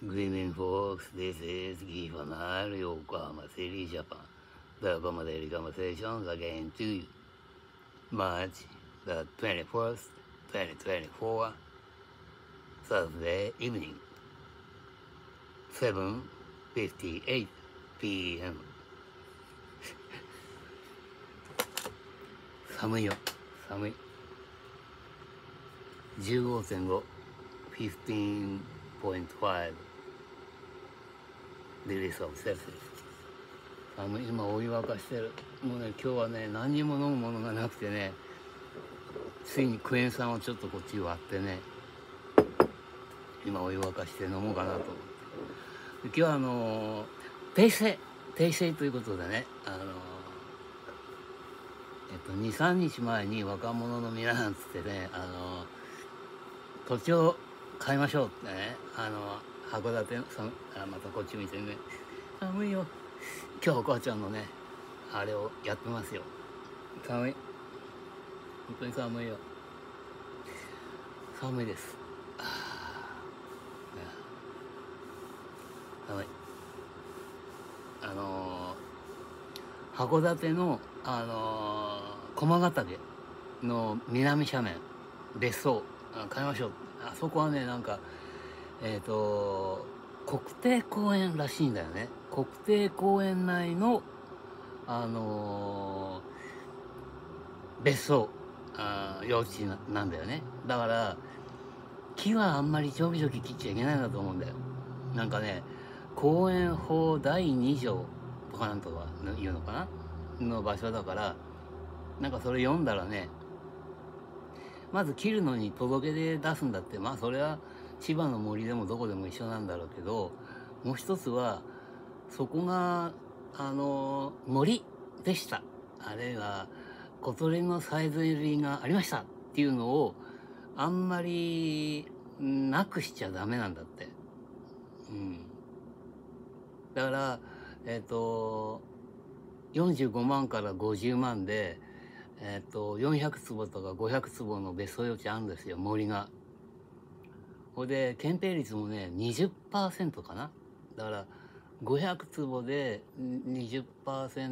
Good evening, folks. This is Guy Fanal, Yokohama City, Japan. The Accommodated Conversations again to you. March the 21st, 2024, Thursday evening, 7.58 p.m. fifteen point five. リリースオブセルフあの今お湯沸かしてるもうね今日はね何にも飲むものがなくてねついにクエン酸をちょっとこっち割ってね今お湯沸かして飲もうかなと思って今日はあの訂正訂正ということでねあのえっと23日前に若者の皆さんつってねあの土地を買いましょうってねあの函館のそあまたこっち見てね寒いよ今日お母ちゃんのねあれをやってますよ寒い本当に寒いよ寒いです寒いあのー、函館のあのー、駒ヶ岳の南斜面別荘買いましょうあそこはねなんかえっ、ー、と、国定公園らしいんだよね。国定公園内の、あのー、別荘、あ稚地なんだよね。だから、木はあんまりちょびちょび切っちゃいけないんだと思うんだよ。なんかね、公園法第2条とかなんとか言うのかなの場所だから、なんかそれ読んだらね、まず切るのに届け出出すんだって、まあそれは、千葉の森でもどこでも一緒なんだろうけどもう一つはそこがあの森でしたあるいは小鳥のさえずりがありましたっていうのをあんまりなくしちゃダメなんだって。うん、だからえっ、ー、と45万から50万で、えっ、ー、と400坪とか500坪の別荘用地あるんですよ森が。で憲兵率もね20%かなだから500坪で20%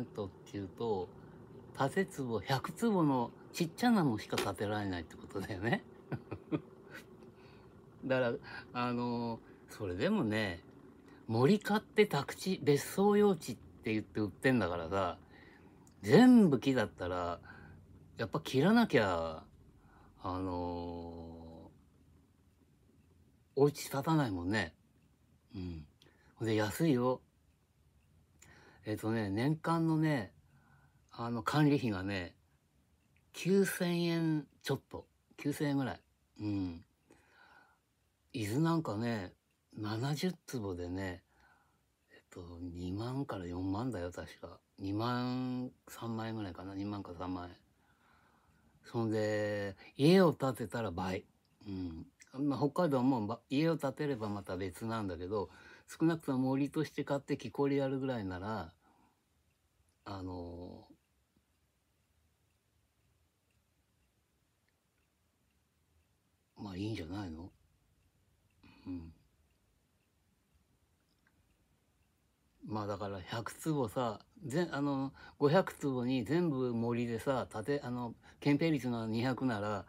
っていうと建て坪100坪のちっちゃなのしか建てられないってことだよね だからあのそれでもね森買って宅地別荘用地って言って売ってんだからさ全部木だったらやっぱ切らなきゃあのお家立たないもんね。うん。で、安いよ。えっ、ー、とね、年間のね、あの、管理費がね、9000円ちょっと。9000円ぐらい。うん。伊豆なんかね、70坪でね、えっと、2万から4万だよ、確か。2万3万円ぐらいかな。2万か3万円。そんで、家を建てたら倍。うん。まあ、北海道も家を建てればまた別なんだけど少なくとも森として買って木こりやるぐらいならあのまあいいんじゃないのうんまあだから100坪さぜあの500坪に全部森でさ建てあの憲兵率が200なら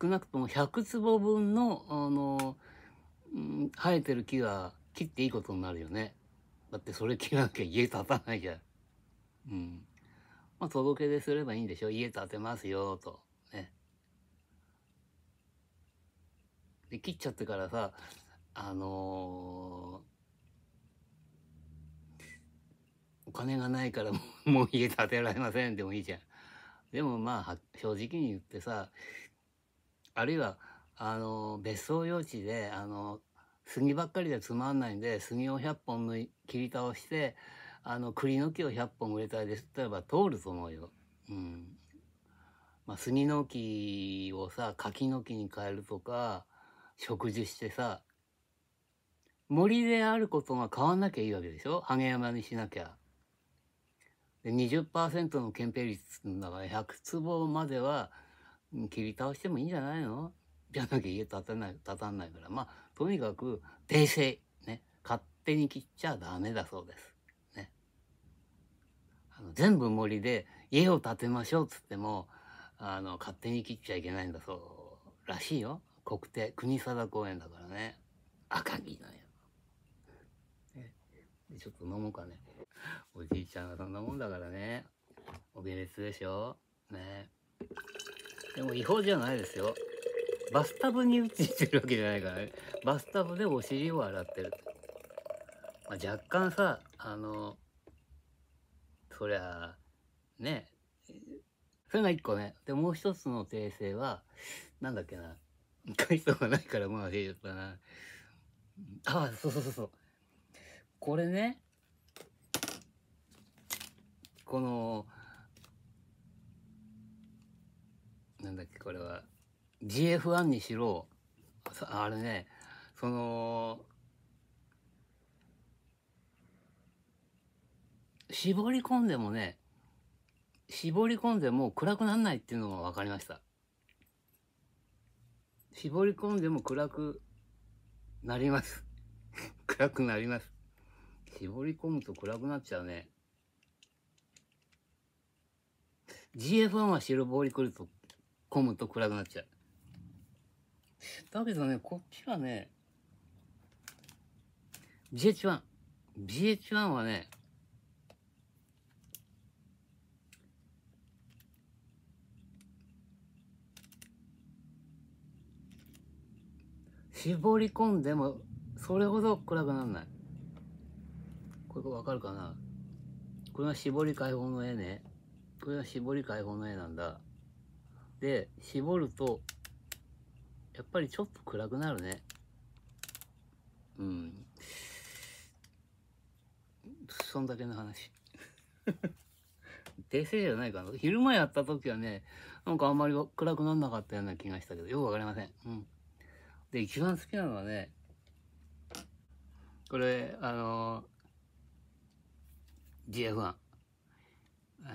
少なくとも100坪分の、あの、生えてる木は切っていいことになるよね。だってそれ切らなきゃ家建たないじゃん。うん。まあ、届け出すればいいんでしょ家建てますよ、と。ね。で、切っちゃってからさ、あのー、お金がないからもう 家建てられませんでもいいじゃん。でもまあ、正直に言ってさ、あるいはあの別荘用地であの杉ばっかりでつまんないんで杉を100本抜い切り倒してあの栗の木を100本植えたりすれば通ると思うよ。うんまあ、杉の木をさ柿の木に変えるとか植樹してさ森であることが変わんなきゃいいわけでしょげ山にしなきゃ。で20%の憲兵率の中で100坪までは切り倒してもいいんじゃないのじゃなきゃ家建たない、建たないから。まあ、とにかく、訂正。ね。勝手に切っちゃダメだそうです。ね。あの全部森で家を建てましょうっつっても、あの、勝手に切っちゃいけないんだそう。らしいよ。国定、国定公園だからね。赤城なんね。ちょっと飲もうかね。おじいちゃんがそんなもんだからね。お下劣でしょね。でも違法じゃないですよ。バスタブに打ちしてるわけじゃないからね。バスタブでお尻を洗ってる。まあ、若干さ、あの、そりゃ、ね、それが一個ね。で、もう一つの訂正は、なんだっけな。回答がないからまあいいでかな。ああ、そうそうそうそう。これね、この、なんだっけこれは GF1 にしろあれねその絞り込んでもね絞り込んでも暗くならないっていうのが分かりました絞り込んでも暗くなります 暗くなります絞り込むと暗くなっちゃうね GF1 は白ボーリクルト混むと暗くなっちゃう。だけどね、こっちはね、BH1。BH1 はね、絞り込んでもそれほど暗くならない。これわかるかなこれは絞り解放の絵ね。これは絞り解放の絵なんだ。で絞るとやっぱりちょっと暗くなるねうんそんだけの話 訂正じゃないかな昼間やった時はねなんかあんまり暗くなんなかったような気がしたけどよくわかりませんうんで一番好きなのはねこれあのー、GF1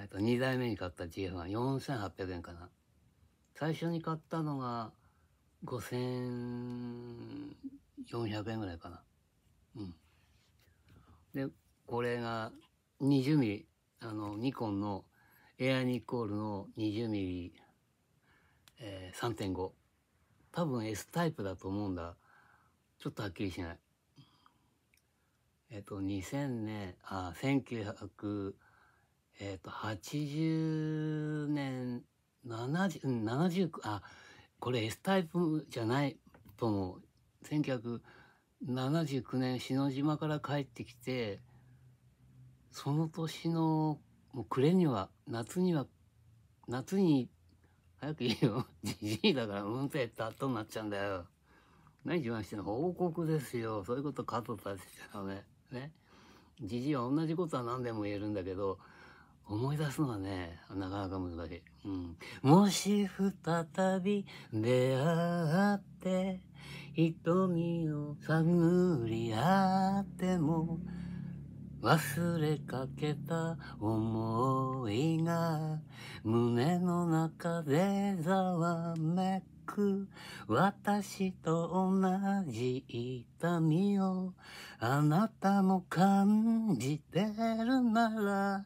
えっと2代目に買った GF14800 円かな最初に買ったのが5400円ぐらいかなうんでこれが2 0ミリ。あのニコンのエアニコールの 20mm3.5、多分 S タイプだと思うんだちょっとはっきりしないえっ、と2000年あ1900えっ、と80年70、7あ、これ S タイプじゃないと思う。1979年、篠島から帰ってきて、その年の、もう暮れには、夏には、夏に、早く言えよ。じじいだから運転ってとになっちゃうんだよ。何自慢してんの報告ですよ。そういうこと加藤たちゃダね。じじいは同じことは何でも言えるんだけど、思い出すのはね、なかなか難しい。うん。もし再び出会って、瞳を探り合っても、忘れかけた思いが胸の中でざわめく私と同じ痛みをあなたも感じてるなら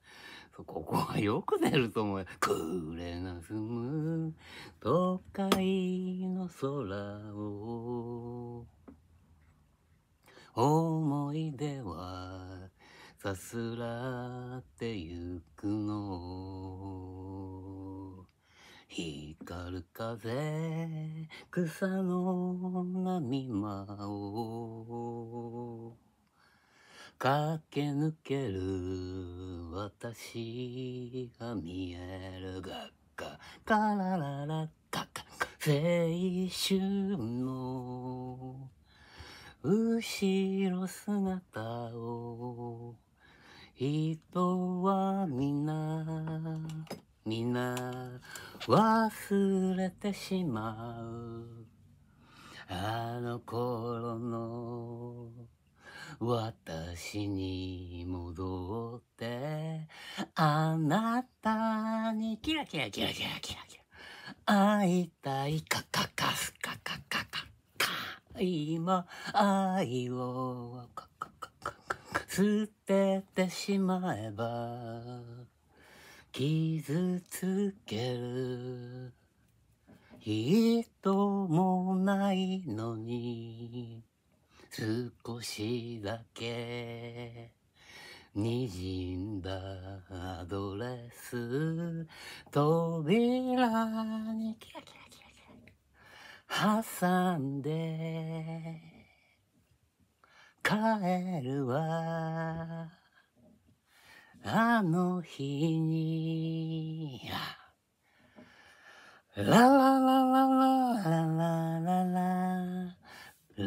ここはよく寝ると思うよ。くれなすむ都会の空を思い出はさすらってゆくの光る風草の波間を駆け抜ける私が見える学科カラララカカ青春の後ろ姿を人は皆皆忘れてしまうあの頃の私に戻って、あなたにキラキラキラキラキラキラ、会いたいカカカスカカカカカ、今愛をカカカカカ、捨ててしまえば、傷つける。いいともないのに少しだけ滲んだアドレス扉にキラキラキラキラ挟んで帰るわあの日にラララララ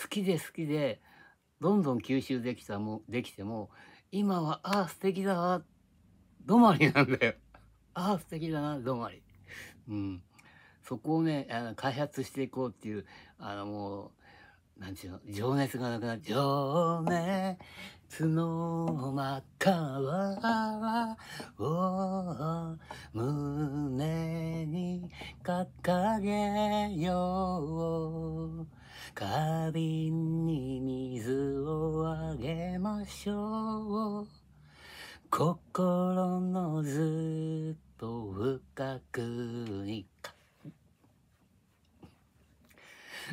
好きで好きでどんどん吸収できたもできても今はああ素敵だわ止まりなんだよああ素敵だな止まりうんそこをねあの開発していこうっていうあのもうなんちゅうの情熱がなくなる情熱の真っ赤はを胸に掲げよう花瓶に水をあげましょう心のずっと深くに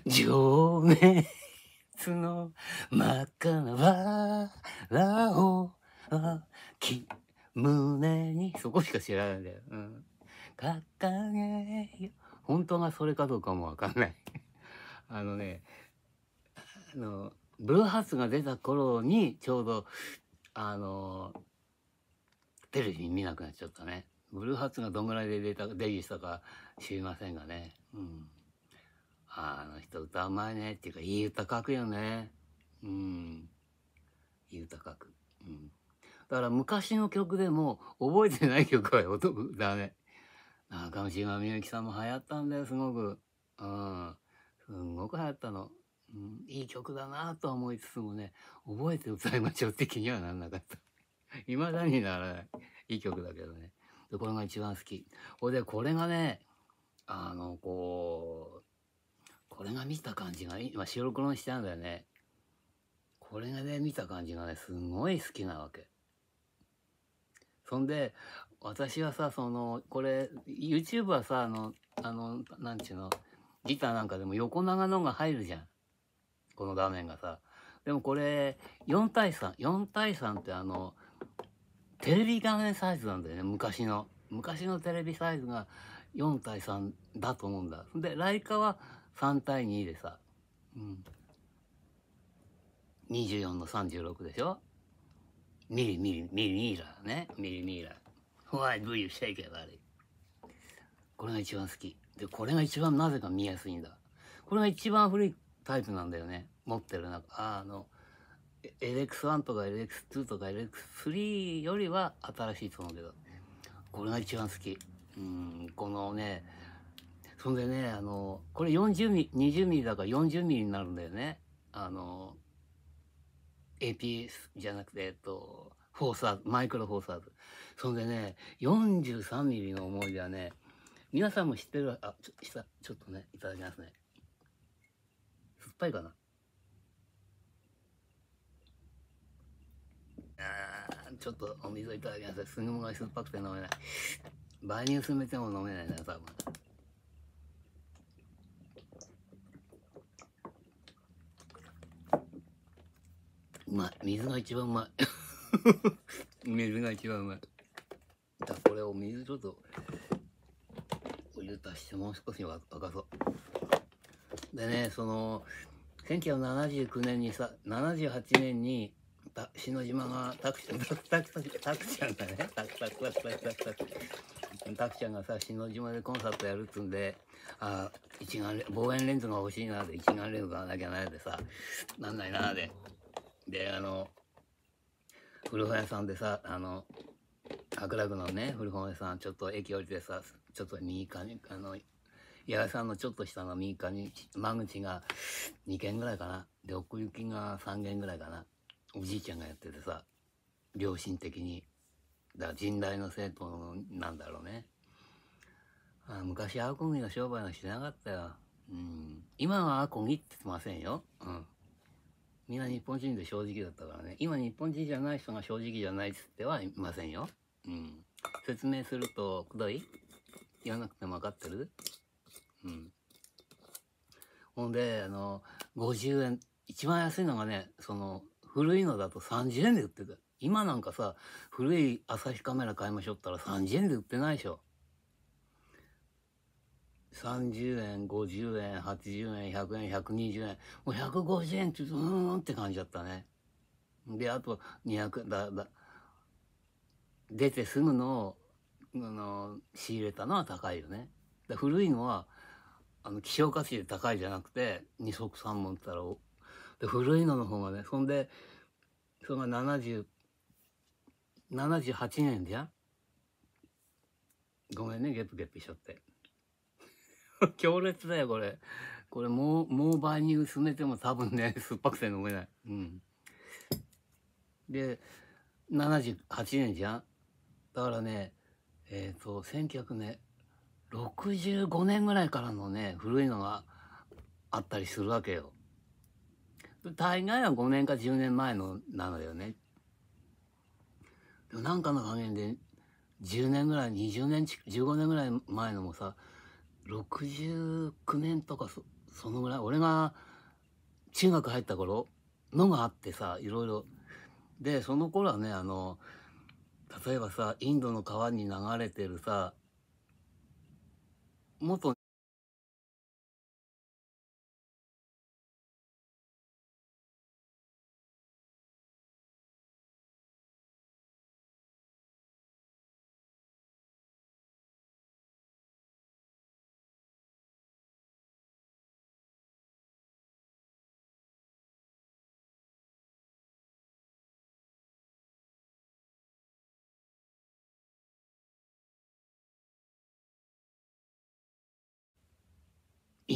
情熱の真っ赤なラをき胸にそこしか知らないんだよ、うん、掲げよ本当がそれかどうかもわかんないあのねあのブルーハーツが出た頃にちょうどあのテレビ見なくなっちゃったねブルーハーツがどんぐらいで出たデビューしたか知りませんがねうんあの人歌うまいねっていうかいい歌書くよねうんいい歌書くうんだから昔の曲でも覚えてない曲は音だね中島みゆきさんも流行ったんだよすごくうんすんごく流行ったの。うん、いい曲だなとは思いつつもね、覚えて歌いましょう的にはならなかった。い まだにならない。いい曲だけどね。で、これが一番好き。ほいで、これがね、あの、こう、これが見た感じが、今白黒にしてあるんだよね。これがね、見た感じがね、すごい好きなわけ。そんで、私はさ、その、これ、YouTube はさ、あの、あの、なんちゅうの、ギターなんかでも横長のが入るじゃん。この画面がさ。でもこれ、4対3。4対3ってあの、テレビ画面サイズなんだよね、昔の。昔のテレビサイズが4対3だと思うんだ。で、ライカは3対2でさ。うん。24の36でしょミリミリ、ミリミーラーね。ミリミーラー。Why do you shake it, buddy? これが一番好き。で、これが一番なぜか見やすいんだ。これが一番古いタイプなんだよね。持ってる中、あの、LX1 とか LX2 とか LX3 よりは新しいと思うけど、これが一番好き。うん、このね、そんでね、あの、これ40ミリ、20ミリだから40ミリになるんだよね。あの、AP じゃなくて、えっと、フォーサーズ、マイクロフォーサーズ。そんでね、43ミリの思い出はね、皆さんも知ってるあちょちょっとねいただきますね酸っぱいかなあちょっとお水をいただきますすぐもが酸っぱくて飲めない倍に薄めても飲めないね多分うまい水が一番うまい 水が一番うまいゃこれお水ちょっとしてもう少し沸かそう。でね、その、1979年にさ、78年に、篠島がタクちゃん、タクちゃんがね、タクタクタクタクタクタク。タクちゃんがさ、篠島でコンサートやるっつんで、あ一眼望遠レンズが欲しいなで、一眼レンズ買わなきゃないでさ、なんないなで。で、あの、古本屋さんでさ、あの、桜区のね、古本屋さん、ちょっと駅降りてさ、ちょっと右側に、あの、八重さんのちょっと下の右側に、間口が2軒ぐらいかな。で、奥行きが3軒ぐらいかな。おじいちゃんがやっててさ、良心的に。だから甚大の生徒なんだろうね。あ昔、アコギの商売はしてなかったよ。うん。今はアコギって言ってませんよ。うん。みんな日本人で正直だったからね。今日本人じゃない人が正直じゃないっつってはいませんよ。うん。説明すると、くどい言わなくても分かってるうん。ほんで、あの、50円、一番安いのがね、その、古いのだと30円で売ってた。今なんかさ、古い朝日カメラ買いましょったら30円で売ってないでしょ。30円、50円、80円、100円、120円、もう150円ってうーんって感じだったね。で、あと200円、だ、だ、出てすぐのあの仕入れたのは高いよね。古いのはあの希少価値で高いじゃなくて二足三本って言ったらで古いのの方がねそんでそれが7 78年じゃんごめんねゲップゲップしちゃって 強烈だよこれこれもうもう倍に薄めても多分ね酸っぱくて飲めないうんで78年じゃんだからね、えっ、ー、と、1965年ぐらいからのね、古いのがあったりするわけよ。大概は5年か10年前のなのよね。でもなんかの加減で10年ぐらい、20年、15年ぐらい前のもさ、69年とかそそのぐらい、俺が中学入った頃のがあってさ、いろいろ。で、その頃はね、あの、例えばさインドの川に流れてるさ元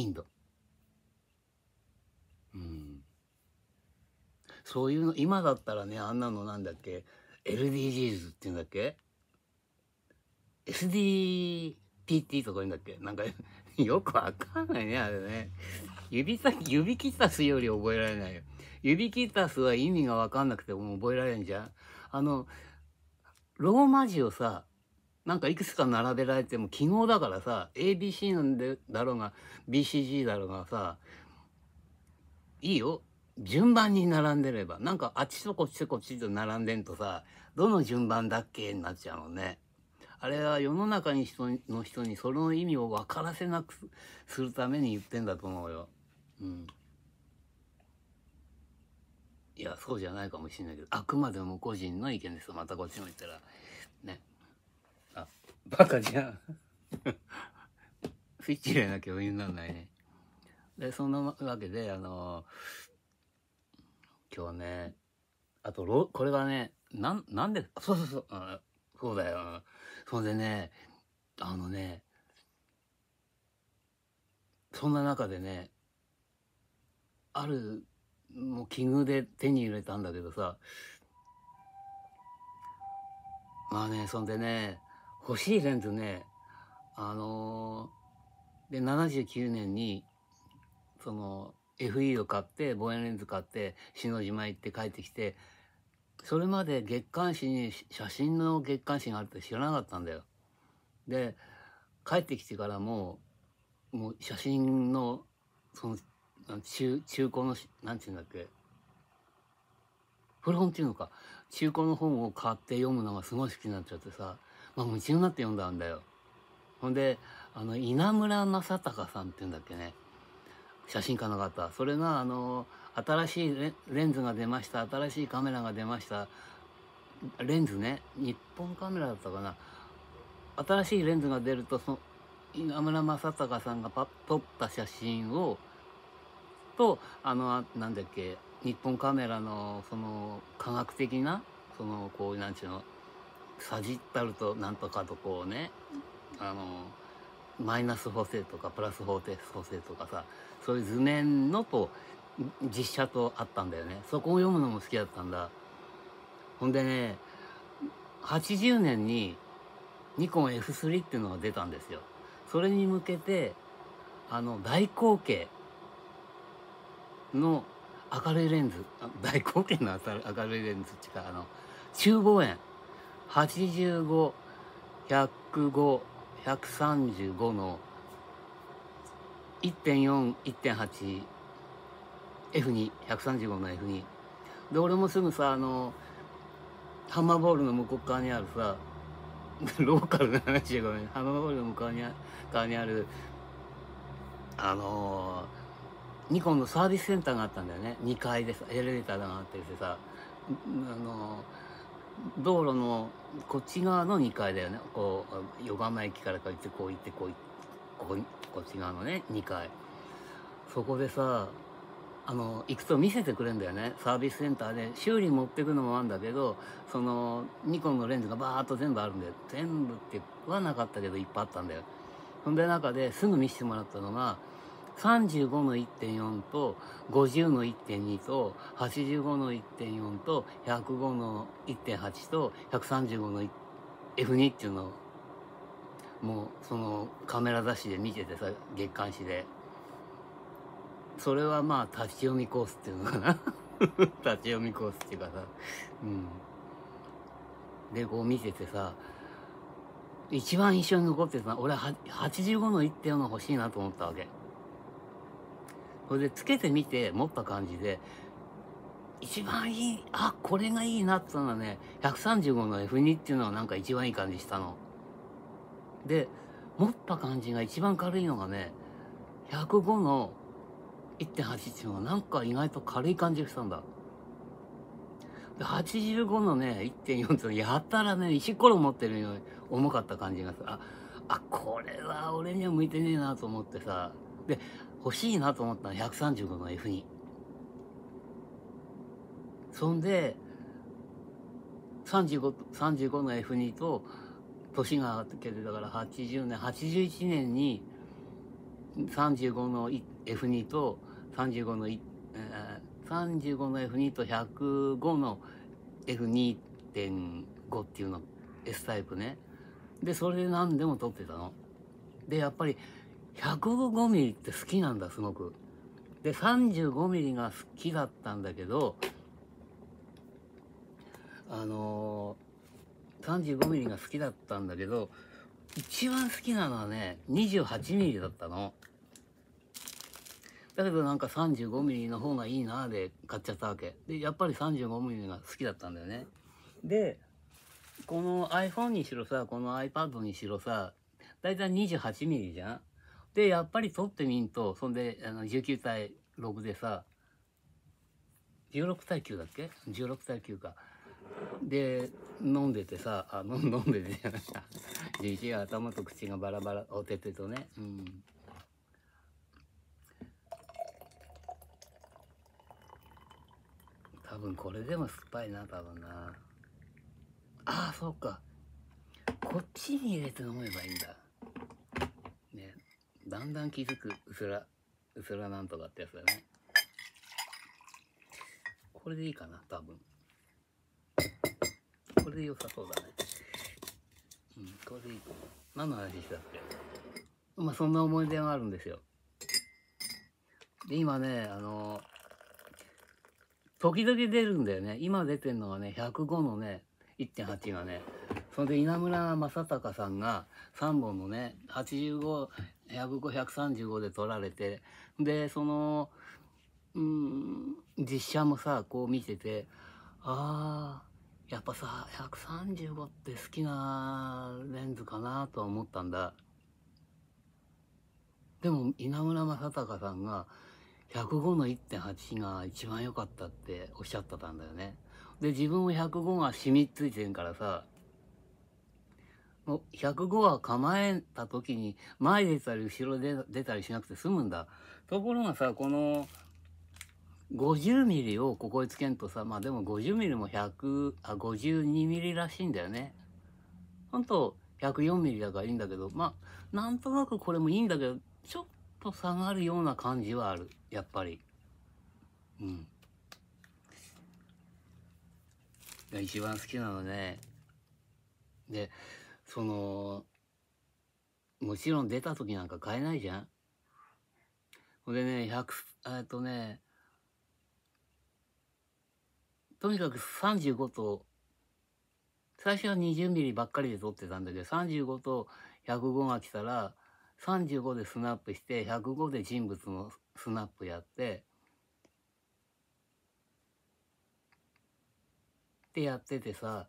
インド。うん。そういうの、今だったらね、あんなのなんだっけ、LDGs っていうんだっけ ?SDPT とか言うんだっけなんか よくわかんないね、あれね。指先、指キタスより覚えられないよ。指キタスは意味がわかんなくても覚えられんじゃんあの、ローマ字をさ、なんかいくつか並べられても記号だからさ ABC なんでだろうが BCG だろうがさいいよ順番に並んでればなんかあっちとこっちとこっちと並んでんとさどの順番だっけになっちゃうのね。あれは世の中に人の人にその意味を分からせなくするために言ってんだと思うよ。うん。いや、そうじゃないかもしれないけど、あくまでも個人の意見ですまたこっちも言ったら。バカじゃん。ななんね。で、そんなわけで、あのー、今日ね、あとロ、これはね、なん、なんで、そうそうそう、そうだよ。そんでね、あのね、そんな中でね、ある、もう奇遇で手に入れたんだけどさ、まあね、そんでね、欲しいレンズね、あのー、で、79年に、その、FE を買って、望遠レンズ買って、篠島行って帰ってきて、それまで月刊誌に、写真の月刊誌があるって知らなかったんだよ。で、帰ってきてからもう、もう写真の、その、中、中古の、何て言うんだっけ、古本っていうのか中古の本を買って読むのがすごい好きになっちゃってさあ、夢中になって読んだんだよ。ほんで、あの、稲村正隆さんって言うんだっけね。写真家の方。それが、あの、新しいレンズが出ました。新しいカメラが出ました。レンズね。日本カメラだったかな。新しいレンズが出ると、その、稲村正隆さんがパッ撮った写真を、と、あの、なんだっけ、日本カメラの、その、科学的な、その、こう、なんちゅうの、サジタルとなんとかとこうねあのマイナス補正とかプラス補正補正とかさそういう図面のと実写とあったんだよねそこを読むのも好きだったんだほんでね80年にニコン F3 っていうのが出たんですよそれに向けてあの大口径の明るいレンズ大口径の明るいレンズっていうかあの中望遠85、105、135の 1.4,1.8F2、135の F2。で、俺もすぐさ、あの、ハンマーボールの向こう側にあるさ、ローカルな話でごめん、ハンマーボールの向こう側にある、あのニコンのサービスセンターがあったんだよね。2階でさ、エレベーターがあっててさ、あのー道路のこっち側の2階だよねこう横浜駅からこう行ってこう行ってこう行ってこここっち側のね2階そこでさあの行くと見せてくれんだよねサービスセンターで修理持ってくのもあるんだけどそのニコンのレンズがバーっと全部あるんだよ全部ってはなかったけどいっぱいあったんだよそんで中ですぐ見せてもらったのが35の1.4と50の1.2と85の1.4と105の1.8と135の F2 っていうのをもうそのカメラ雑誌で見ててさ月刊誌でそれはまあ立ち読みコースっていうのかな 立ち読みコースっていうかさうんでこう見ててさ一番印象に残ってたのは俺は85の1点が欲しいなと思ったわけこれでつけてみて持った感じで一番いいあこれがいいなってのはね135の F2 っていうのはなんか一番いい感じしたの。で持った感じが一番軽いのがね105の1.8っていうのがなんか意外と軽い感じがしたんだ。で85のね1.4ってやったらね石ころ持ってるように重かった感じがする。ああこれは俺には向いてねえなと思ってさで欲しいなと思ったの135の F2 そんで 35, 35の F2 と年が明けてだから80年81年に35の F2 と35の、えー、35の F2 と105の F2.5 っていうの S タイプねでそれで何でも撮ってたのでやっぱり105ミリって好きなんだすごくで35ミリが好きだったんだけどあのー、35ミリが好きだったんだけど一番好きなのはね28ミリだったのだけどなんか35ミリの方がいいなで買っちゃったわけでやっぱり35ミリが好きだったんだよねでこの iPhone にしろさこの iPad にしろさ大体28ミリじゃんでやっぱり取ってみんとそんであの19対6でさ16対9だっけ16対9か。で飲んでてさあ 飲んでてじゃないか頭と口がバラバラおててとねうん。多分これでも酸っぱいな多分なああそうかこっちに入れて飲めばいいんだだんだん気づくうすらうすらなんとかってやつだねこれでいいかな多分これで良さそうだねうんこれでいい何の話したっけまあそんな思い出があるんですよで今ねあの時々出るんだよね今出てんのはね105のね1.8がねそれで稲村正隆さんが3本のね85エアブ135で撮られてでそのうん実写もさこう見ててああやっぱさ135って好きなレンズかなとは思ったんだでも稲村正孝さんが105の1.8が一番良かったっておっしゃってたんだよねで自分も105が染みついてるからさ105は構えた時に前出たり後ろで出たりしなくて済むんだ。ところがさ、この50ミリをここにつけんとさ、まあでも50ミリも100、あ、52ミリらしいんだよね。ほんと104ミリだからいいんだけど、まあなんとなくこれもいいんだけど、ちょっと下がるような感じはある。やっぱり。うん。が一番好きなのね。で、そのもちろん出た時なんか買えないじゃんほんでね100えっとねとにかく35と最初は20ミリばっかりで撮ってたんだけど35と105が来たら35でスナップして105で人物のスナップやってってやっててさ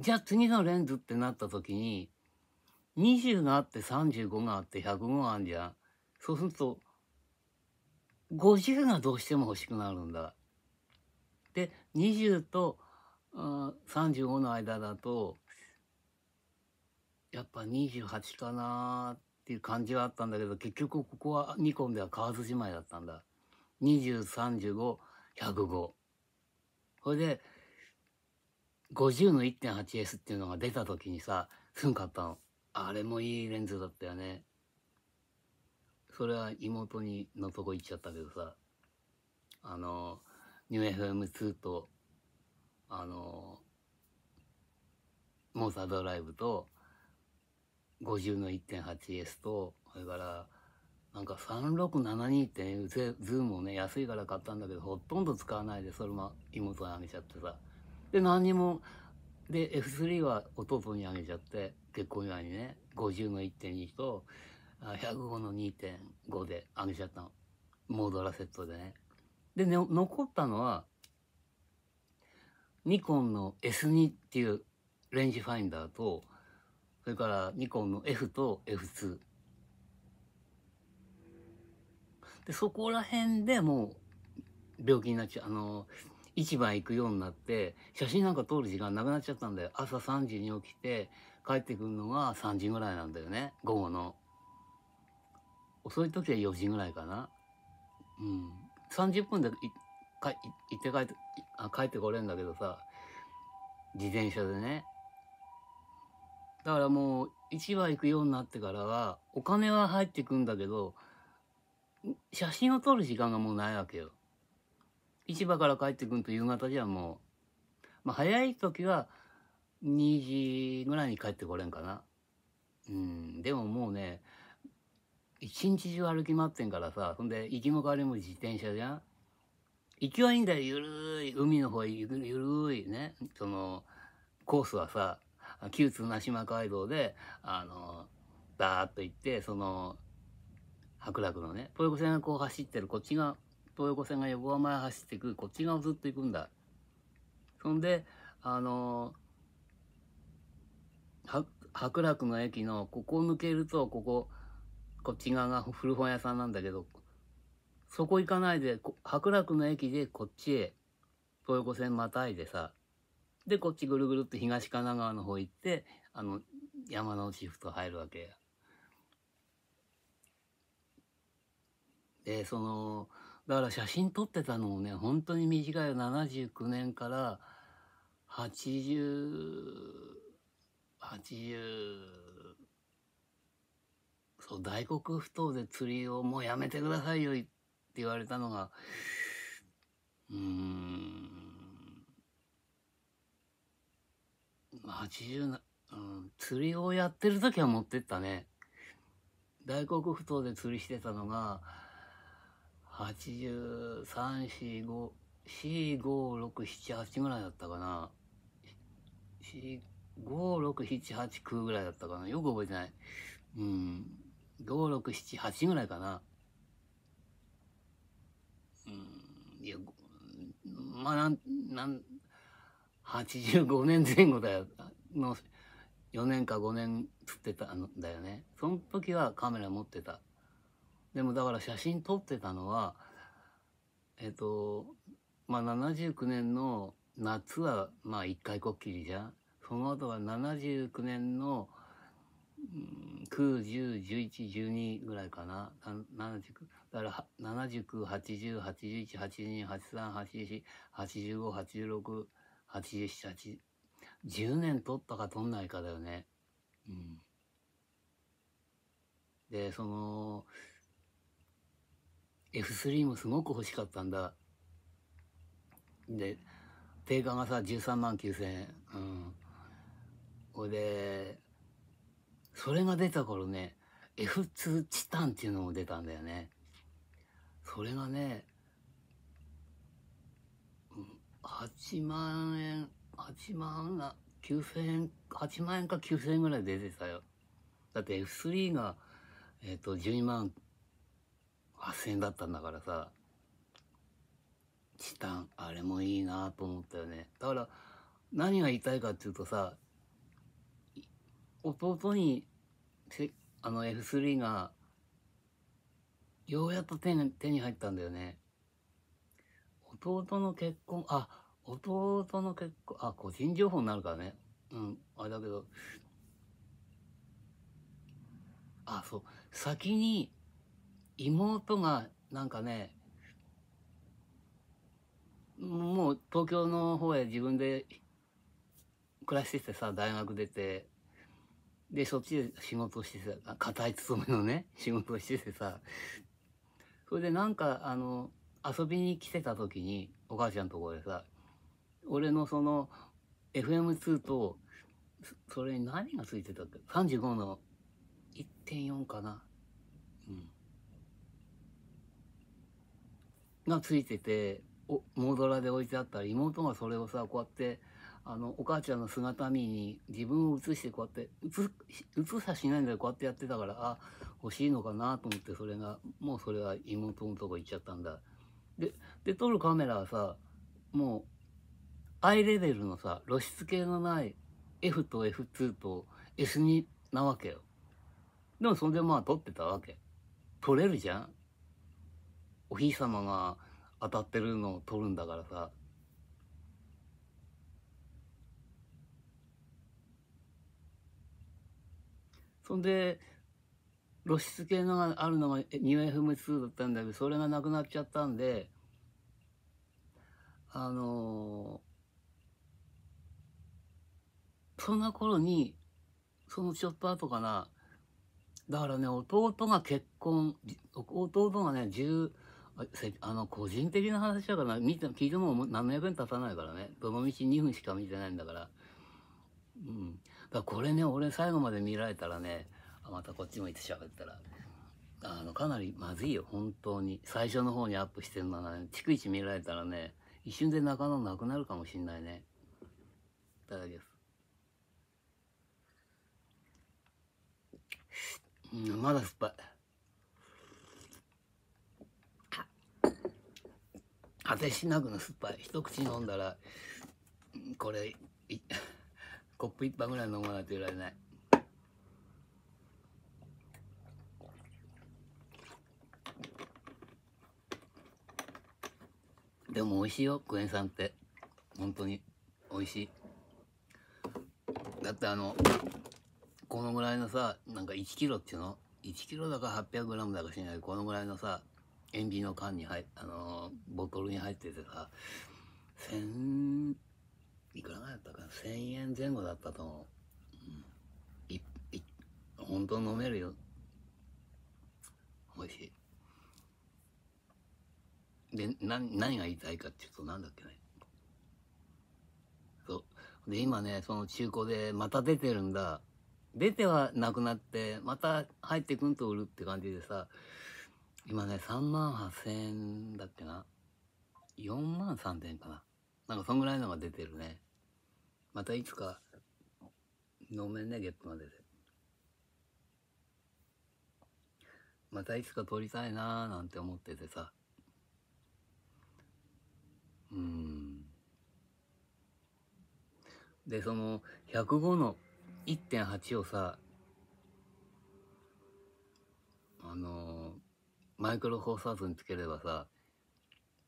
じゃあ次のレンズってなった時に、20があって35があって105があんじゃん。そうすると、50がどうしても欲しくなるんだ。で、20とあ35の間だと、やっぱ28かなっていう感じはあったんだけど、結局ここはニコンでは買わずじまいだったんだ。20、35、105。それで、50の 1.8S っていうのが出た時にさすぐ買ったのあれもいいレンズだったよねそれは妹にのとこ行っちゃったけどさあのニュー FM2 とあのモーサードライブと50の 1.8S とそれからなんか3672って、ズームをね安いから買ったんだけどほとんど使わないでそれも妹があげちゃってさで何にもで F3 は弟にあげちゃって結婚祝いにね50の1.2と105の2.5であげちゃったのモードラセットでねでね残ったのはニコンの S2 っていうレンジファインダーとそれからニコンの F と F2 でそこら辺でもう病気になっちゃうあの市場行くようになって写真なんか撮る時間なくなっちゃったんだよ朝3時に起きて帰ってくるのが3時ぐらいなんだよね午後の遅い時は4時ぐらいかなうん30分でか行って帰ってあ帰ってこれんだけどさ自転車でねだからもう市場行くようになってからはお金は入ってくんだけど写真を撮る時間がもうないわけよ市場から帰ってくると夕方じゃもう、まあ、早い時は2時ぐらいに帰ってこれんかな。うん、でももうね、一日中歩き回ってんからさ、ほんで、行きも帰りも自転車じゃん勢いいいんだよ、ゆるい。海の方ゆるゆるいね。その、コースはさ、旧津名島街道で、あの、ダーッと行って、その、白楽のね、ポルコ線がこう走ってる、こっちが東横線が横浜へ走っていくこっち側をずっと行くんだそんであのー、白楽の駅のここを抜けるとこここっち側が古本屋さんなんだけどそこ行かないで白楽の駅でこっちへ東横線またいでさでこっちぐるぐるっと東神奈川の方行ってあの山のシフト入るわけや。でそのだから写真撮ってたのもね本当に短い79年から8080そう大黒ふ頭で釣りをもうやめてくださいよって言われたのがうん80な、うん、釣りをやってる時は持ってったね大黒ふ頭で釣りしてたのが8345678 4 5ぐらいだったかな4 56789ぐらいだったかなよく覚えてないうん5678ぐらいかなうんいやまあなんなん85年前後だよの4年か5年釣ってたんだよねその時はカメラ持ってたでもだから写真撮ってたのはえっ、とまあ79年の夏はま一回こっきりじゃんその後は79年の9101112ぐらいかな79だから79808182838485868710年撮ったか撮んないかだよね。うん、でその F3 もすごく欲しかったんだで定価がさ13万9,000円うんほいでそれが出た頃ね F2 チタンっていうのも出たんだよねそれがね8万円8万が9,000円8万円か9,000円ぐらい出てたよだって F3 がえっ、ー、と12万8000円だったんだからさチタンあれもいいなと思ったよねだから何が言いたいかっていうとさ弟にあの F3 がようやっと手に手に入ったんだよね弟の結婚あ弟の結婚あ個人情報になるからねうんあれだけどあそう先に妹がなんかねもう東京の方へ自分で暮らしててさ大学出てでそっちで仕事してさ固い勤めのね 仕事しててさそれでなんかあの遊びに来てた時にお母ちゃんのところでさ俺のその FM2 とそれに何がついてたっけ35の1.4かなうん。がついてておモードラで置いてあったら妹がそれをさこうやってあのお母ちゃんの姿見に自分を映してこうやって映さしないんだよこうやってやってたからあ欲しいのかなと思ってそれがもうそれは妹のとこ行っちゃったんだでで撮るカメラはさもうアイレベルのさ露出系のない F と F2 と S2 なわけよでもそれでまあ撮ってたわけ撮れるじゃんお日様が当たってるのを撮るんだからさそんで露出系のがあるのが 2FM2 だったんだけどそれがなくなっちゃったんであのー、そんな頃にそのちょっと後かなだからね弟が結婚弟がね10あの、個人的な話だから、見て、聞いても何の役に立たないからね。どの道2分しか見てないんだから。うん。だこれね、俺最後まで見られたらね、またこっち向いて喋ったら、あの、かなりまずいよ、本当に。最初の方にアップしてるのはね、逐一見られたらね、一瞬で仲間なくなるかもしんないね。いただきます。うん、まだ酸っぱい。果てしなくの酸っぱい一口飲んだらこれコップ一杯ぐらい飲まないといられないでも美味しいよクエン酸って本当に美味しいだってあのこのぐらいのさなんか1キロっていうの1キロだか800グラムだかしないこのぐらいのさ塩ビの缶に入あのー、ボトルに入っててさ1000いくらだったかな1000円前後だったと思う、うん、いい本当飲めるよ美味しいでな何が言いたいかっていうとなんだっけねそうで今ねその中古でまた出てるんだ出てはなくなってまた入ってくんと売るって感じでさ今ね、3万8000円だっけな。4万3000円かな。なんかそんぐらいのが出てるね。またいつか、飲めんね、ゲップまでで。またいつか取りたいなーなんて思っててさ。うん。で、その、105の1.8をさ、あのーマイクロフォーサーズにつければさ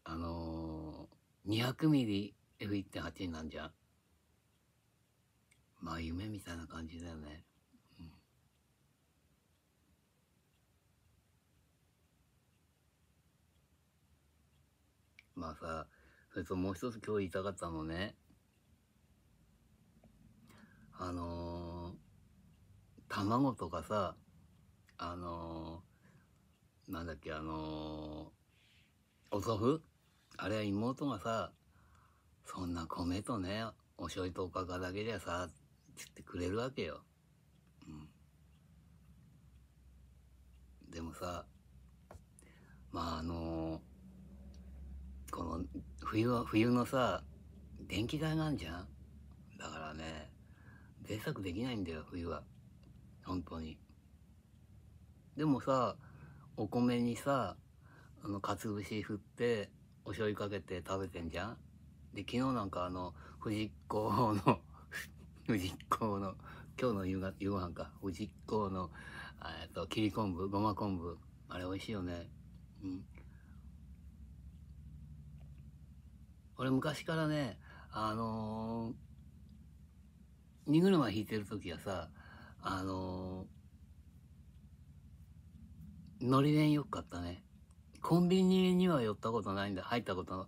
あのー、200mmF1.8 になんじゃんまあ夢みたいな感じだよねうん、まあさ、それともう一つ今日言いたかったのね、あのー、卵とかさ、あのなんだっけあのー、お祖父あれは妹がさそんな米とねお醤油とおかかだけじゃさつってくれるわけよ、うん、でもさまああのー、この冬は冬のさ電気代なんじゃんだからね贅沢できないんだよ冬は本当にでもさお米にさあのかつぶし振ってお醤油かけて食べてんじゃんで昨日なんかあの藤子の 藤子の今日の夕が夕ご飯か藤子のえっと切り昆布ごま昆布あれ美味しいよねうん俺昔からねあのー、荷車引いてる時はさあのーのり弁よかったね。コンビニには寄ったことないんだ。入ったことうん。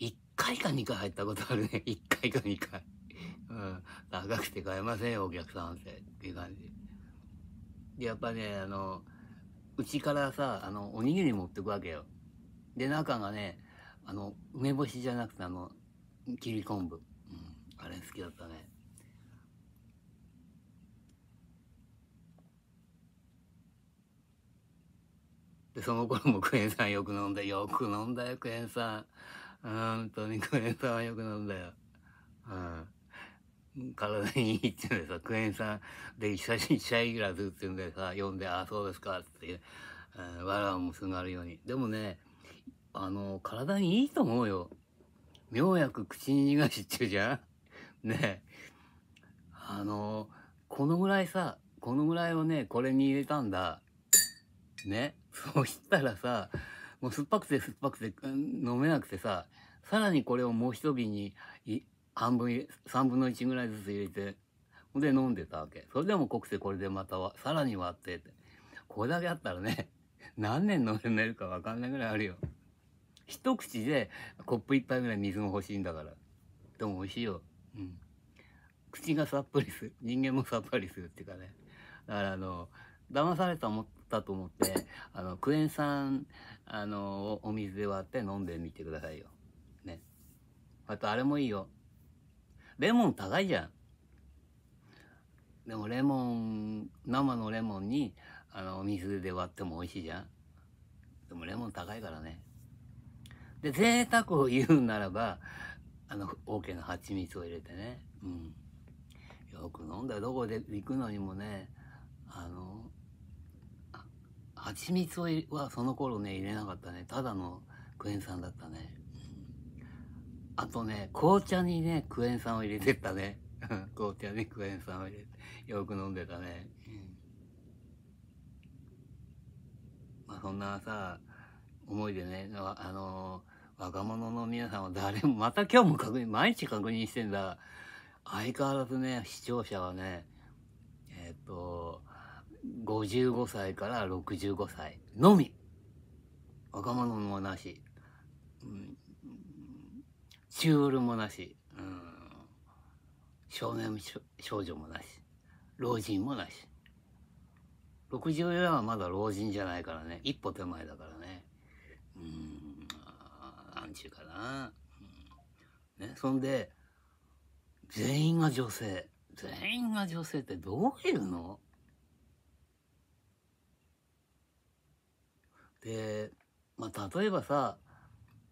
1回か2回入ったことあるね。1 回か2回。うん。高くて買えませんよ、お客さんって。っていう感じ。で、やっぱね、あの、うちからさ、あの、おにぎり持ってくわけよ。で、中がね、あの、梅干しじゃなくて、あの、切り昆布。うん。あれ好きだったね。で、その頃もクエン酸よく飲んだ。よく飲んだよ、クエン酸。本当にクエン酸はよく飲んだよ。うん。体にいいって言うんでさ、クエン酸で久しいシャイグラスって言うんでさ、読んで、あ、そうですか、っていう。うん、わらもすがるように。でもね、あの、体にいいと思うよ。妙薬口に逃がしってうじゃんねえ。あの、このぐらいさ、このぐらいをね、これに入れたんだ。ね。そしたらさ、もう酸っぱくて酸っぱくて、飲めなくてさ、さらにこれをもう一瓶に半分、三分の一ぐらいずつ入れて、で飲んでたわけ。それでも濃くてこれでまたさらに割ってって。これだけあったらね、何年飲めるかわかんないぐらいあるよ。一口でコップ一杯ぐらい水も欲しいんだから。でも美味しいよ。うん。口がさっぱりする。人間もさっぱりするっていうかね。だからあの、騙されたもったと思って、あの、クエン酸、あの、お水で割って飲んでみてくださいよ。ね。あと、あれもいいよ。レモン高いじゃん。でもレモン、生のレモンに、あの、お水で割っても美味しいじゃん。でもレモン高いからね。で、贅沢を言うならば、あの、オーケーの蜂蜜を入れてね。うん。よく飲んだよ。どこで行くのにもね、あの、蜂蜜はその頃ね入れなかったねただのクエン酸だったねあとね紅茶にねクエン酸を入れてったね 紅茶にクエン酸を入れてよく飲んでたね、まあ、そんなさ思いでねあの若者の皆さんは誰もまた今日も確認毎日確認してんだ相変わらずね視聴者はねえっ、ー、と55歳から65歳のみ若者もなし、うん、チュールもなし、うん、少年少女もなし老人もなし64はまだ老人じゃないからね一歩手前だからねうんなちゅうかな、うん、ね、そんで全員が女性全員が女性ってどういうので、まあ、例えばさ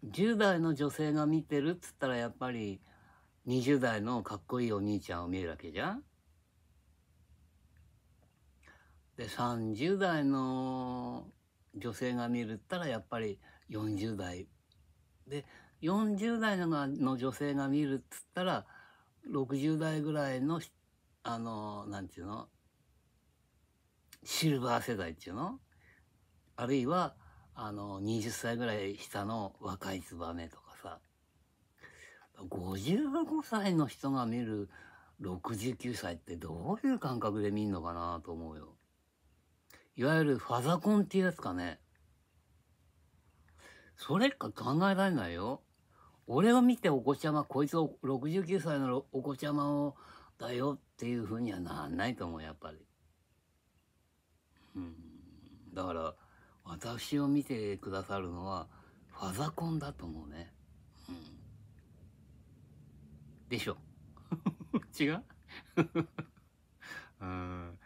10代の女性が見てるっつったらやっぱり20代のかっこいいお兄ちゃんを見るわけじゃん。で30代の女性が見るったらやっぱり40代で40代の女性が見るっつったら60代ぐらいのあのなんていうのシルバー世代っていうのあるいはあの、20歳ぐらい下の若いツバメとかさ、55歳の人が見る69歳ってどういう感覚で見んのかなと思うよ。いわゆるファザコンっていうやつかね。それか考えられないよ。俺を見てお子ちゃま、こいつを69歳のお子ちゃまをだよっていうふうにはならないと思う、やっぱり。うん。だから、私を見てくださるのはファザコンだと思うね。うん。でしょ 違う うん。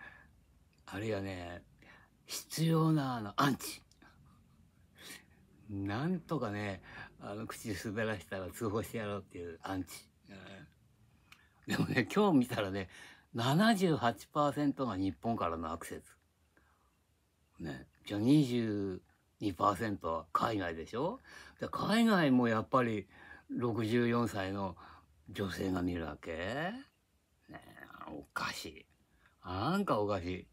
あるいはね、必要なあのアンチ。なんとかね、あの、口滑らしたら通報してやろうっていうアンチ。うん、でもね、今日見たらね、78%が日本からのアクセス。ね。じゃあ22%は海外でしょで海外もやっぱり64歳の女性が見るわけ、ね、おかしい。なんかおかしい。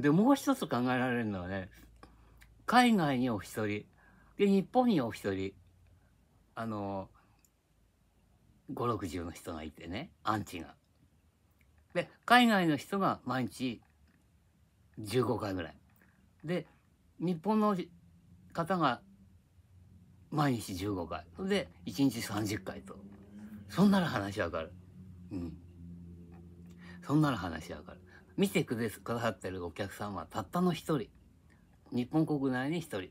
で、もう一つ考えられるのはね、海外にお一人、で、日本にお一人、あの、5、60の人がいてね、アンチが。で、海外の人が毎日15回ぐらい。で日本の方が毎日15回それで1日30回とそんなら話わかるうんそんなら話わかる見てくださってるお客さんはたったの1人日本国内に1人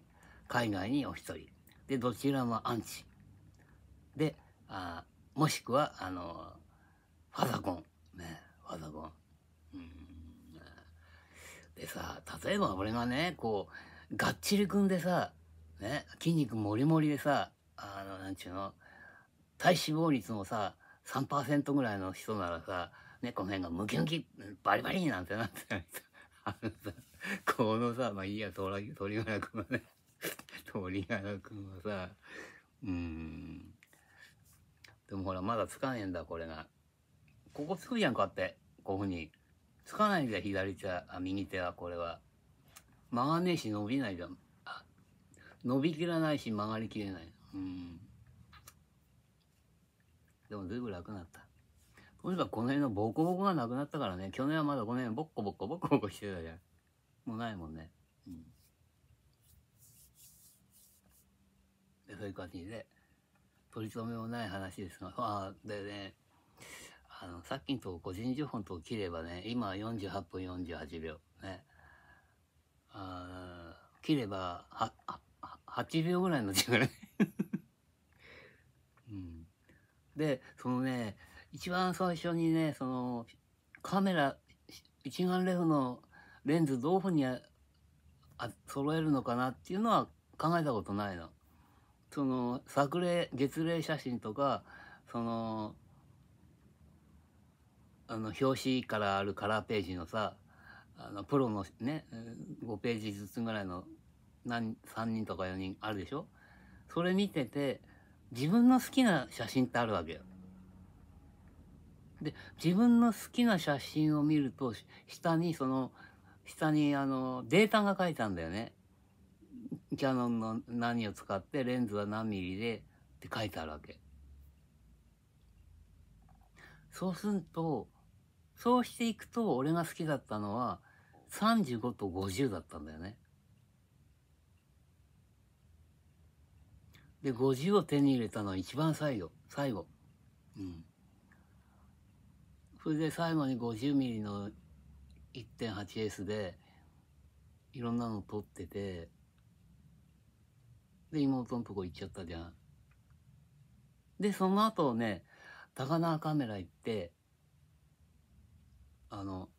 海外にお1人でどちらもアンチであもしくはあのファザコンねファザコンでさ、例えば俺がね、こう、がっちり組んでさ、ね、筋肉もりもりでさ、あの、なんちゅうの、体脂肪率もさ、3%ぐらいの人ならさ、ね、この辺がムキムキ、バリバリなんてなってないあのさ、このさ、まあいいや、鳥鳥柄くんはね、鳥肌くんはさ、うん。でもほら、まだつかねえんだ、これが。ここつくじゃんかって、こういうふうに。つかないじゃん、左手は。あ、右手は、これは。曲がねえし、伸びないじゃん。伸びきらないし、曲がりきれない。うん。でも、ずいぶん楽になった。としかくこの辺のボコボコがなくなったからね、去年はまだこの辺ボコボコボコボコしてたじゃん。もうないもんね。うん。で、そういう感じで、取り留めもない話ですが、ああ、でね、あの、さっきのとこ個人情報のとこ切ればね、今48分48秒。ね。あ切ればは、は、8秒ぐらいの力、ね うん。で、そのね、一番最初にね、その、カメラ、一眼レフのレンズどういうふうにあ揃えるのかなっていうのは考えたことないの。その、作例、月例写真とか、その、あの表紙からあるカラーページのさあのプロのね5ページずつぐらいの何3人とか4人あるでしょそれ見てて自分の好きな写真ってあるわけよ。で自分の好きな写真を見ると下にその下にあのデータが書いてあるんだよね。キヤノンの何を使ってレンズは何ミリでって書いてあるわけ。そうするとそうしていくと俺が好きだったのは35と50だったんだよね。で50を手に入れたのは一番最後最後。うん。それで最後に 50mm の 1.8S でいろんなの撮っててで妹のとこ行っちゃったじゃん。でその後ね高輪カメラ行ってあの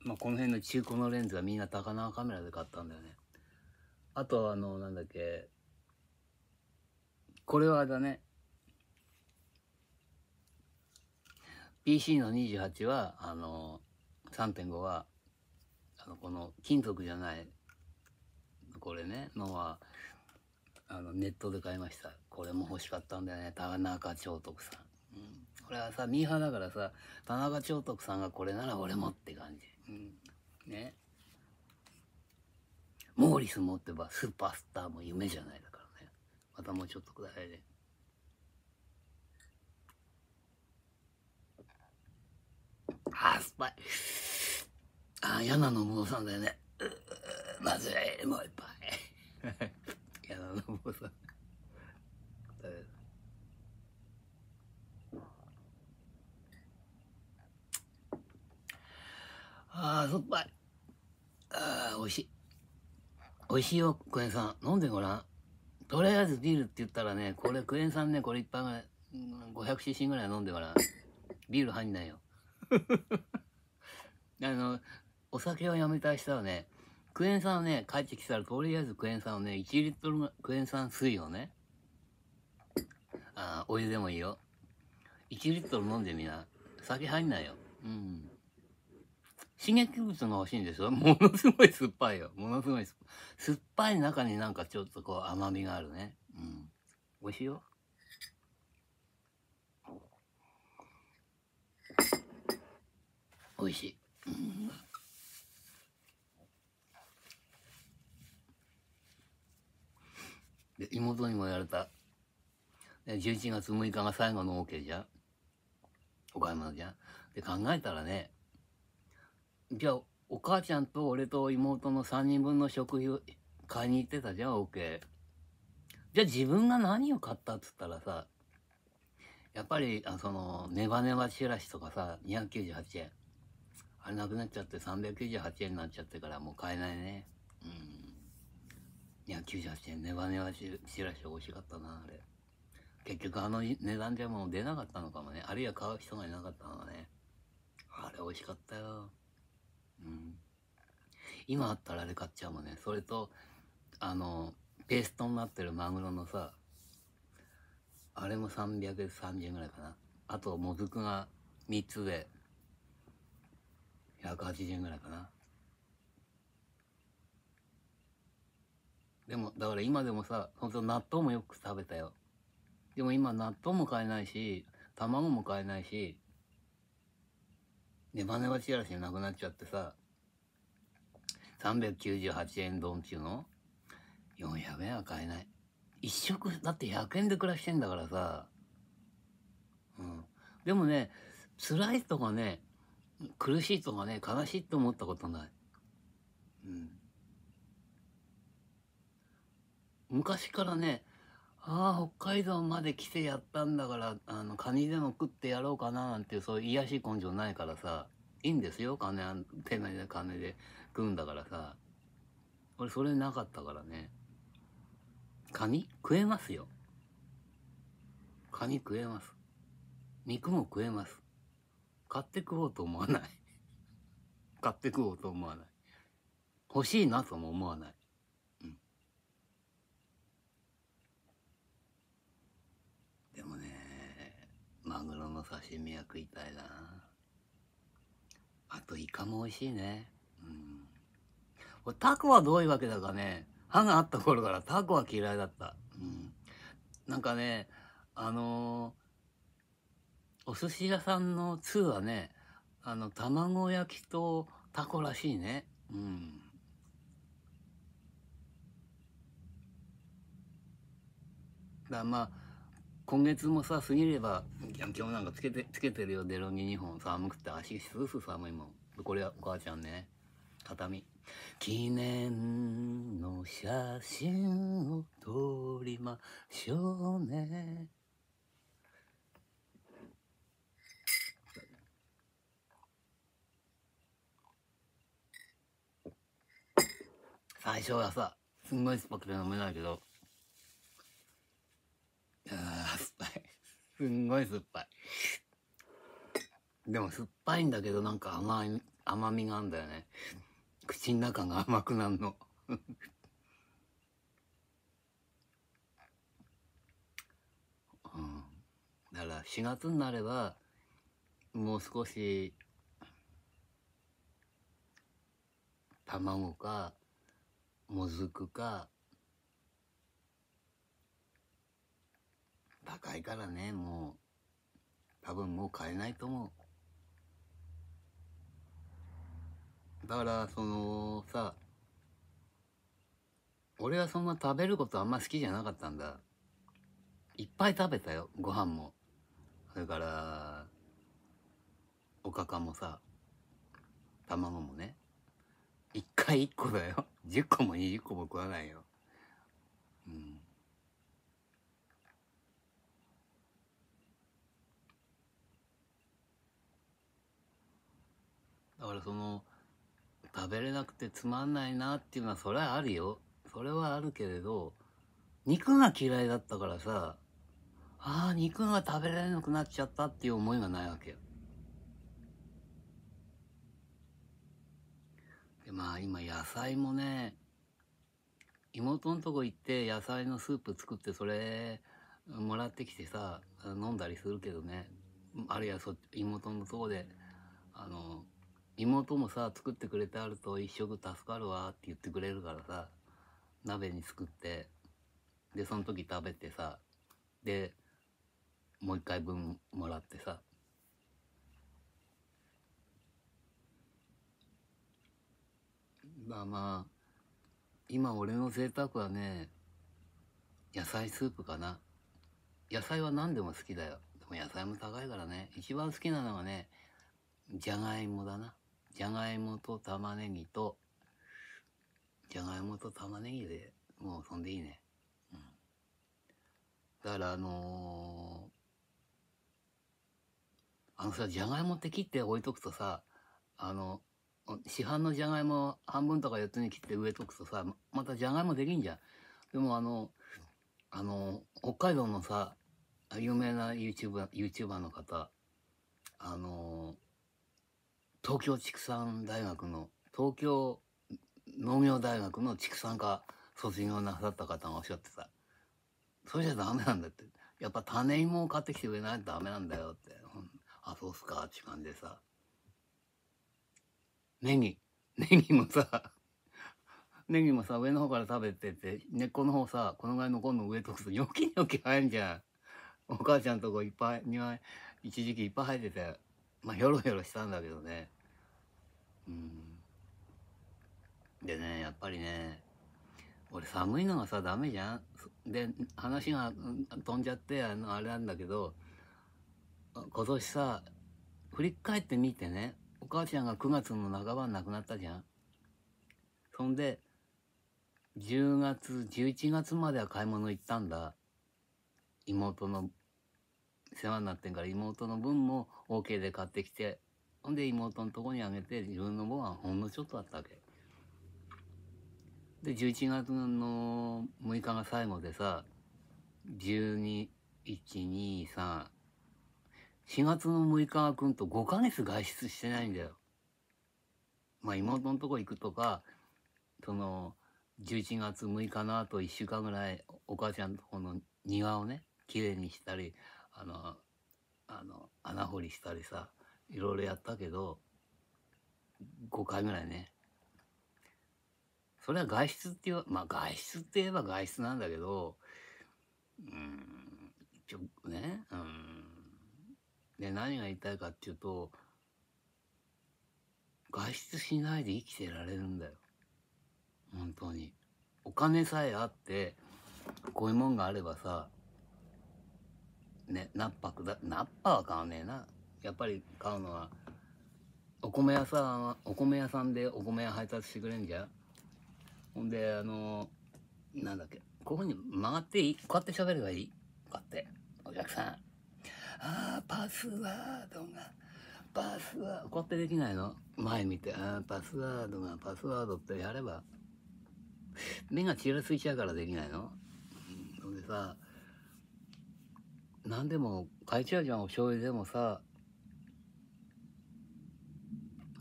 まあこの辺の中古のレンズはみんな高輪カメラで買ったんだよねあとあのなんだっけこれはだね PC の28はあの3.5はあのこの金属じゃないこれねのはあのネットで買いましたこれも欲しかったんだよね田中聖徳さんうん、これはさミーハーだからさ田中長徳さんがこれなら俺もって感じ、うん、ねモーリス持ってばスーパースターも夢じゃないだからねまたもうちょっとくださいねあスパイあ嫌なのもうさんだよねまずいもういっぱい 嫌なのもうさんああ、酸っぱい。ああ、美味しい。美味しいよ、クエン酸。飲んでごらん。とりあえずビールって言ったらね、これ、クエン酸ね、これ一杯ぐらい、500cc ぐらい飲んでごらん。ビール入んないよ。あの、お酒をやめた人はね、クエン酸をね、帰ってきたら、とりあえずクエン酸をね、1リットルクエン酸水をね、あお湯でもいいよ。1リットル飲んでみな。酒入んないよ。うん。刺激物が欲しいんですよ。ものすごい酸っぱいよ。ものすごい酸っぱい。酸っぱい中になんかちょっとこう甘みがあるね。うん。美味しいよ。美味しい。うん、妹にもやられた。11月6日が最後の OK じゃん。岡山じゃん。で考えたらね、じゃあ、お母ちゃんと俺と妹の3人分の食費を買いに行ってたじゃん、OK。じゃあ自分が何を買ったっつったらさ、やっぱり、あその、ネバネバしらしとかさ、298円。あれなくなっちゃって398円になっちゃってからもう買えないね。うん。298円、ネバネバしらし美味しかったな、あれ。結局あの値段じゃもう出なかったのかもね。あるいは買う人がいなかったのね。あれ美味しかったよ。うん、今あったらあれ買っちゃうもんねそれとあのペーストになってるマグロのさあれも330円ぐらいかなあともずくが3つで180円ぐらいかなでもだから今でもさ本当納豆もよく食べたよでも今納豆も買えないし卵も買えないしで、バネバチやらしなくなっちゃってさ、398円丼っていうの ?400 円は買えない。一食、だって100円で暮らしてんだからさ。うん。でもね、辛いとかね、苦しいとかね、悲しいって思ったことない。うん。昔からね、ああ北海道まで来てやったんだからあのカニでも食ってやろうかななんてそういう癒し根性ないからさいいんですよ金手の金で食うんだからさ俺それなかったからねカニ食えますよカニ食えます肉も食えます買って食おうと思わない買って食おうと思わない欲しいなとも思わないマグロの刺身は食いたいなあとイカも美味しいねうんタコはどういうわけだかね歯があった頃からタコは嫌いだった、うん、なんかねあのー、お寿司屋さんの2はねあの卵焼きとタコらしいねうんだまあ今月もさ、過ぎれば、キャなんかつけて、つけてるよ、デロンギ2本。寒くて足すーす寒いもん。これはお母ちゃんね。畳。記念の写真を撮りましょうね。最初はさ、すんごい酸っぱくて飲めないけど、あ酸っぱい。すんごい酸っぱい。でも酸っぱいんだけど、なんか甘い、甘みがあんだよね。口の中が甘くなるの。うん。だから4月になれば、もう少し、卵か、もずくか、高いからね、もう、多分もう買えないと思う。だから、その、さ、俺はそんな食べることあんま好きじゃなかったんだ。いっぱい食べたよ、ご飯も。それから、おかかもさ、卵もね。一回一個だよ。10個も20個も食わないよ。だからその食べれなくてつまんないなっていうのはそれはあるよそれはあるけれど肉が嫌いだったからさああ肉が食べられなくなっちゃったっていう思いがないわけよでまあ今野菜もね妹のとこ行って野菜のスープ作ってそれもらってきてさ飲んだりするけどねあるいはそ妹のとこであの妹もさ作ってくれてあると一食助かるわって言ってくれるからさ鍋に作ってでその時食べてさでもう一回分もらってさまあまあ今俺の贅沢はね野菜スープかな野菜は何でも好きだよでも野菜も高いからね一番好きなのはねじゃがいもだなじゃがいもと玉ねぎと、じゃがいもと玉ねぎでもうそんでいいね。うん。だからあのー、あのさ、じゃがいもって切って置いとくとさ、あの、市販のじゃがいも半分とか4つに切って植えとくとさ、またじゃがいもできんじゃん。でもあの、あの、北海道のさ、有名な YouTuber, YouTuber の方、あの東京畜産大学の東京農業大学の畜産科卒業なさった方がおっしゃってさそれじゃダメなんだってやっぱ種芋を買ってきてくれないとダメなんだよって、うん、あそうっすかって感じでさネギネギもさネギもさ上の方から食べてて根っこの方さこのぐらいの今度植えとくとニョキニョキ生えんじゃんお母ちゃんとこいっぱい庭一時期いっぱい生えててまあヨロろロろしたんだけどねでねやっぱりね俺寒いのがさダメじゃんで話が飛んじゃってあのあれなんだけど今年さ振り返ってみてねお母ちゃんが9月の半ばに亡くなったじゃんそんで10月11月までは買い物行ったんだ妹の世話になってんから妹の分も OK で買ってきてほんで妹のとこにあげて自分の分はほんのちょっとあったわけ。で11月の6日が最後でさ121234月の6日が来んと5ヶ月外出してないんだよ。まあ妹のとこ行くとかその11月6日のあと1週間ぐらいお母ちゃんとこの庭をねきれいにしたりあのあの穴掘りしたりさいろいろやったけど5回ぐらいねそれは外出っていうまあ外出って言えば外出なんだけどうんちょ、ねうんで何が言いたいかっていうと外出しないで生きてられるんだよ本当にお金さえあってこういうもんがあればさねナッパくだナッパは買わねえなやっぱり買うのはお米屋さんお米屋さんでお米配達してくれんじゃほんであのなんだっけこういうふうに曲がっていいこうやって喋ればいいこうやってお客さんあーパスワードがパスワードこうやってできないの前見てあーパスワードがパスワードってやれば目がちらついちゃうからできないの、うん、それでさ何でも買えちゃうじゃんお醤油でもさ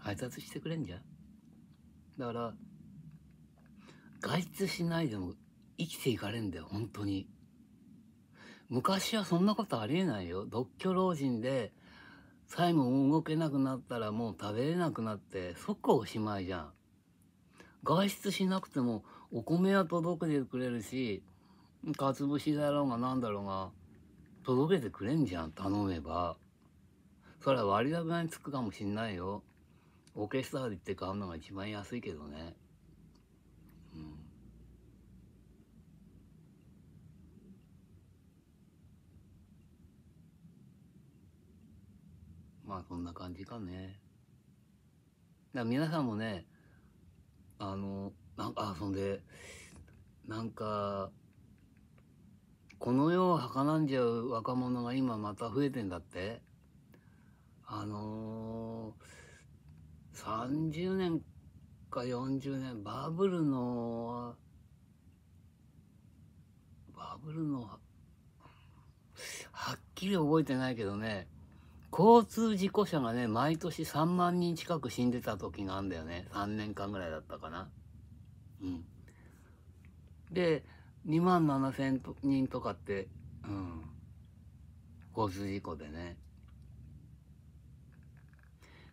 配達してくれんじゃんだから外出しないでも生きていかれんだよ本当に昔はそんなことありえないよ独居老人で債務も動けなくなったらもう食べれなくなって即おしまいじゃん外出しなくてもお米は届けてくれるしかつぶしだろうが何だろうが届けてくれんじゃん頼めばそれは割高につくかもしんないよオーケストラでって買うのが一番安いけどね。うん。まあそんな感じかね。だ皆さんもね、あの、なんか、そんで、なんか、この世をはかなんじゃう若者が今また増えてんだって。あのー30年か40年バブルのバブルのはっきり覚えてないけどね交通事故者がね毎年3万人近く死んでた時があんだよね3年間ぐらいだったかなうんで2万7千人とかってうん交通事故でね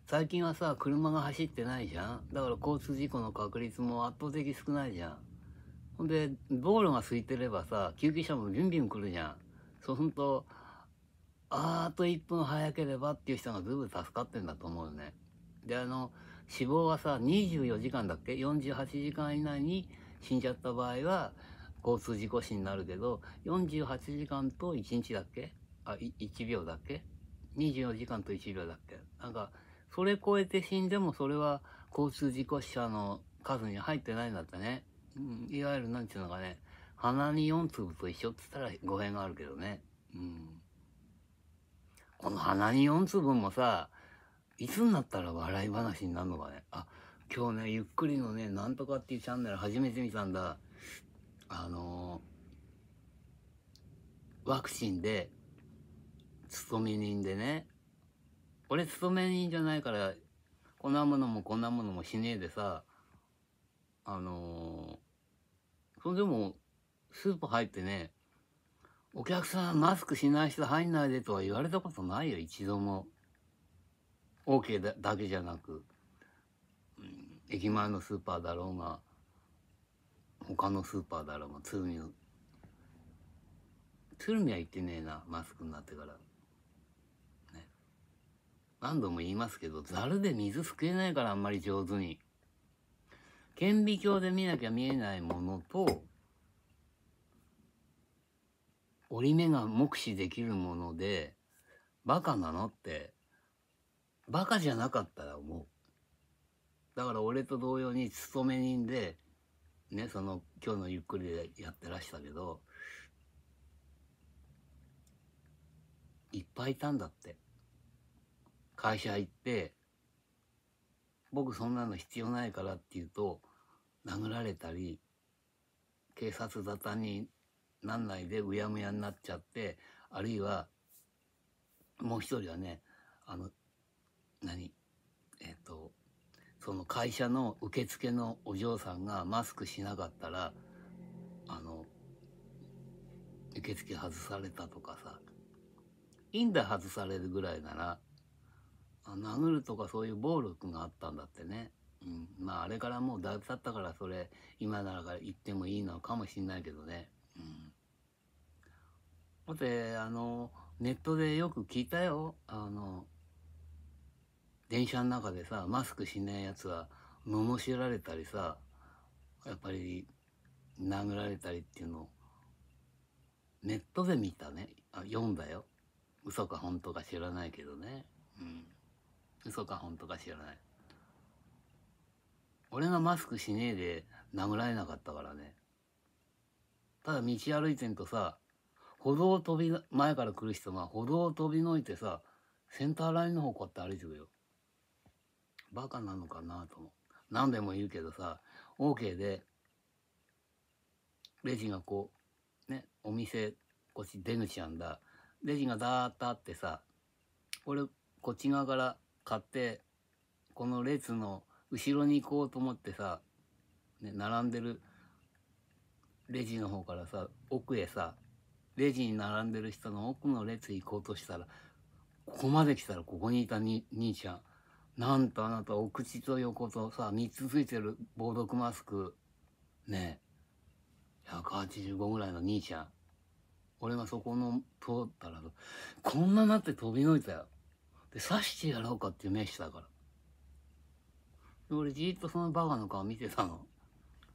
最近はさ、車が走ってないじゃんだから交通事故の確率も圧倒的少ないじゃん。ほんで、道路が空いてればさ、救急車もビュンビュン来るじゃん。そうすると、あと1分早ければっていう人がずいぶん助かってんだと思うね。で、あの、死亡はさ、24時間だっけ ?48 時間以内に死んじゃった場合は、交通事故死になるけど、48時間と1日だっけあ、1秒だっけ ?24 時間と1秒だっけなんか、それ超えて死んでもそれは交通事故死者の数に入ってないんだってね。うん、いわゆるなんて言うのかね、鼻に4粒と一緒って言ったら語弊があるけどね。うん。この鼻に4粒もさ、いつになったら笑い話になるのかね。あ、今日ね、ゆっくりのね、なんとかっていうチャンネル初めて見たんだ。あのー、ワクチンで、勤め人でね、俺勤め人じゃないからこんなものもこんなものもしねえでさあのー、それでもスーパー入ってねお客さんマスクしない人入んないでとは言われたことないよ一度も OK だだけじゃなく、うん、駅前のスーパーだろうが他のスーパーだろうが鶴見鶴見は行ってねえなマスクになってから。何度も言いますけど、ざるで水すくえないからあんまり上手に。顕微鏡で見なきゃ見えないものと、折り目が目視できるもので、バカなのって、バカじゃなかったら思う。だから俺と同様に勤め人で、ね、その今日のゆっくりでやってらしたけど、いっぱいいたんだって。会社行って僕そんなの必要ないからって言うと殴られたり警察沙汰になんないでうやむやになっちゃってあるいはもう一人はねあの何えっ、ー、とその会社の受付のお嬢さんがマスクしなかったらあの受付外されたとかさいいんだ外されるぐらいなら殴るとかそういう暴力があったんだってね、うん、まああれからもうだいぶ経ったからそれ今なら言ってもいいのかもしんないけどね、うん、だってあのネットでよく聞いたよあの電車の中でさマスクしないやつは罵られたりさやっぱり殴られたりっていうのをネットで見たねあ読んだよ嘘か本当か知らないけどねうん嘘か本当か知らない俺がマスクしねえで殴られなかったからねただ道歩いてんとさ歩道を飛び前から来る人が歩道を飛びのいてさセンターラインの方こうやって歩いてくよバカなのかなと何でも言うけどさ OK でレジがこうねお店こっち出口なんだレジがダーッとあってさ俺こっち側から買ってこの列の後ろに行こうと思ってさ、ね、並んでるレジの方からさ奥へさレジに並んでる人の奥の列行こうとしたらここまで来たらここにいたに兄ちゃんなんとあなたお口と横とさ3つついてる防毒マスクねえ185ぐらいの兄ちゃん俺がそこの通ったらこんななって飛び乗いたよで刺してやろうかっていう名手だから。俺じーっとそのバカの顔見てたの。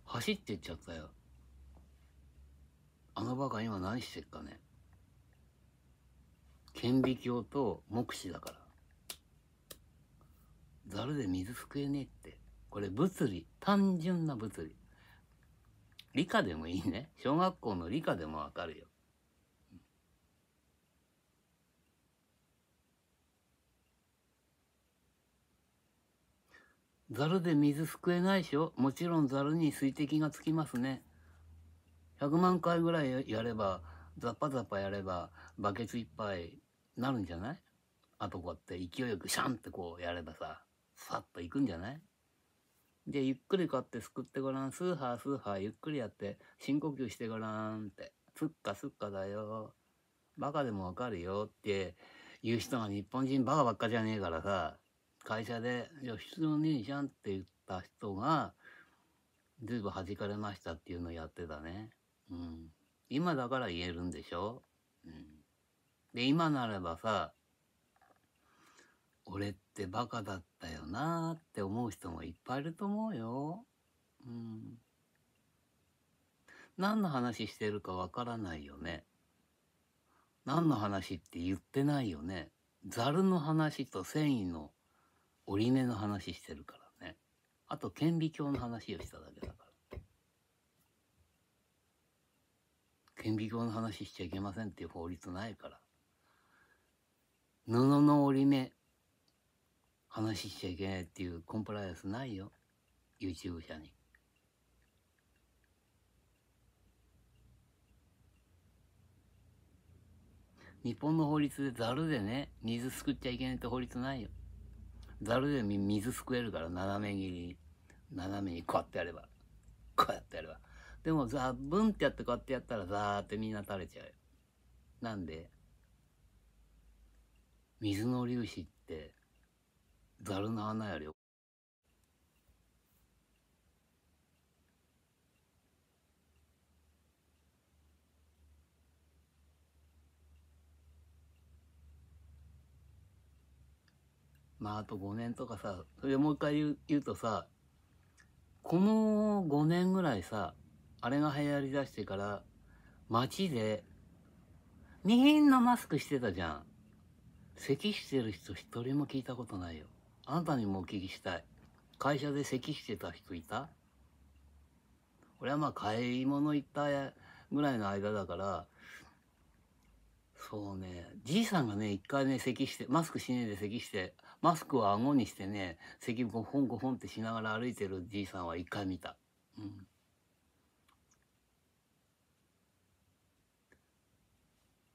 走ってっちゃったよ。あのバカ今何してっかね。顕微鏡と目視だから。ざるで水すくえねえって。これ物理。単純な物理。理科でもいいね。小学校の理科でもわかるよ。ざるで水すくえないしょもちろんざるに水滴がつきますね。100万回ぐらいやれば、ザッパザッパやれば、バケツいっぱいなるんじゃないあとこうやって勢いよくシャンってこうやればさ、さっといくんじゃないで、ゆっくり買ってすくってごらん。スーハースーハーゆっくりやって、深呼吸してごらんって。すっかすっかだよ。バカでもわかるよっていう人が日本人バカばっかじゃねえからさ、会社で「必要ねえじゃん」って言った人が随分弾かれましたっていうのをやってたね。うん、今だから言えるんでしょ、うん、で今ならばさ「俺ってバカだったよな」って思う人もいっぱいいると思うよ。うん、何の話してるかわからないよね。何の話って言ってないよね。ざるの話と繊維の折り目の話してるからねあと顕微鏡の話をしただけだから顕微鏡の話しちゃいけませんっていう法律ないから布の折り目話しちゃいけないっていうコンプライアンスないよ YouTube 社に。日本の法律でざるでね水すくっちゃいけないって法律ないよ。ざるで水すくえるから斜め切り斜めにこうやってやればこうやってやればでもザブンってやってこうやってやったらザーってみんな垂れちゃうよなんで水の粒子ってざるの穴よりまああと5年とかさそれもう一回言う言うとさこの5年ぐらいさあれが流行りだしてから街でみんなマスクしてたじゃん咳してる人一人も聞いたことないよあなたにもお聞きしたい会社で咳してた人いた俺はまあ買い物行ったぐらいの間だからそうねじいさんがね一回ね咳してマスクしねえで咳してマスクを顎にしてね咳ごほんごほんってしながら歩いてるじいさんは一回見た。うん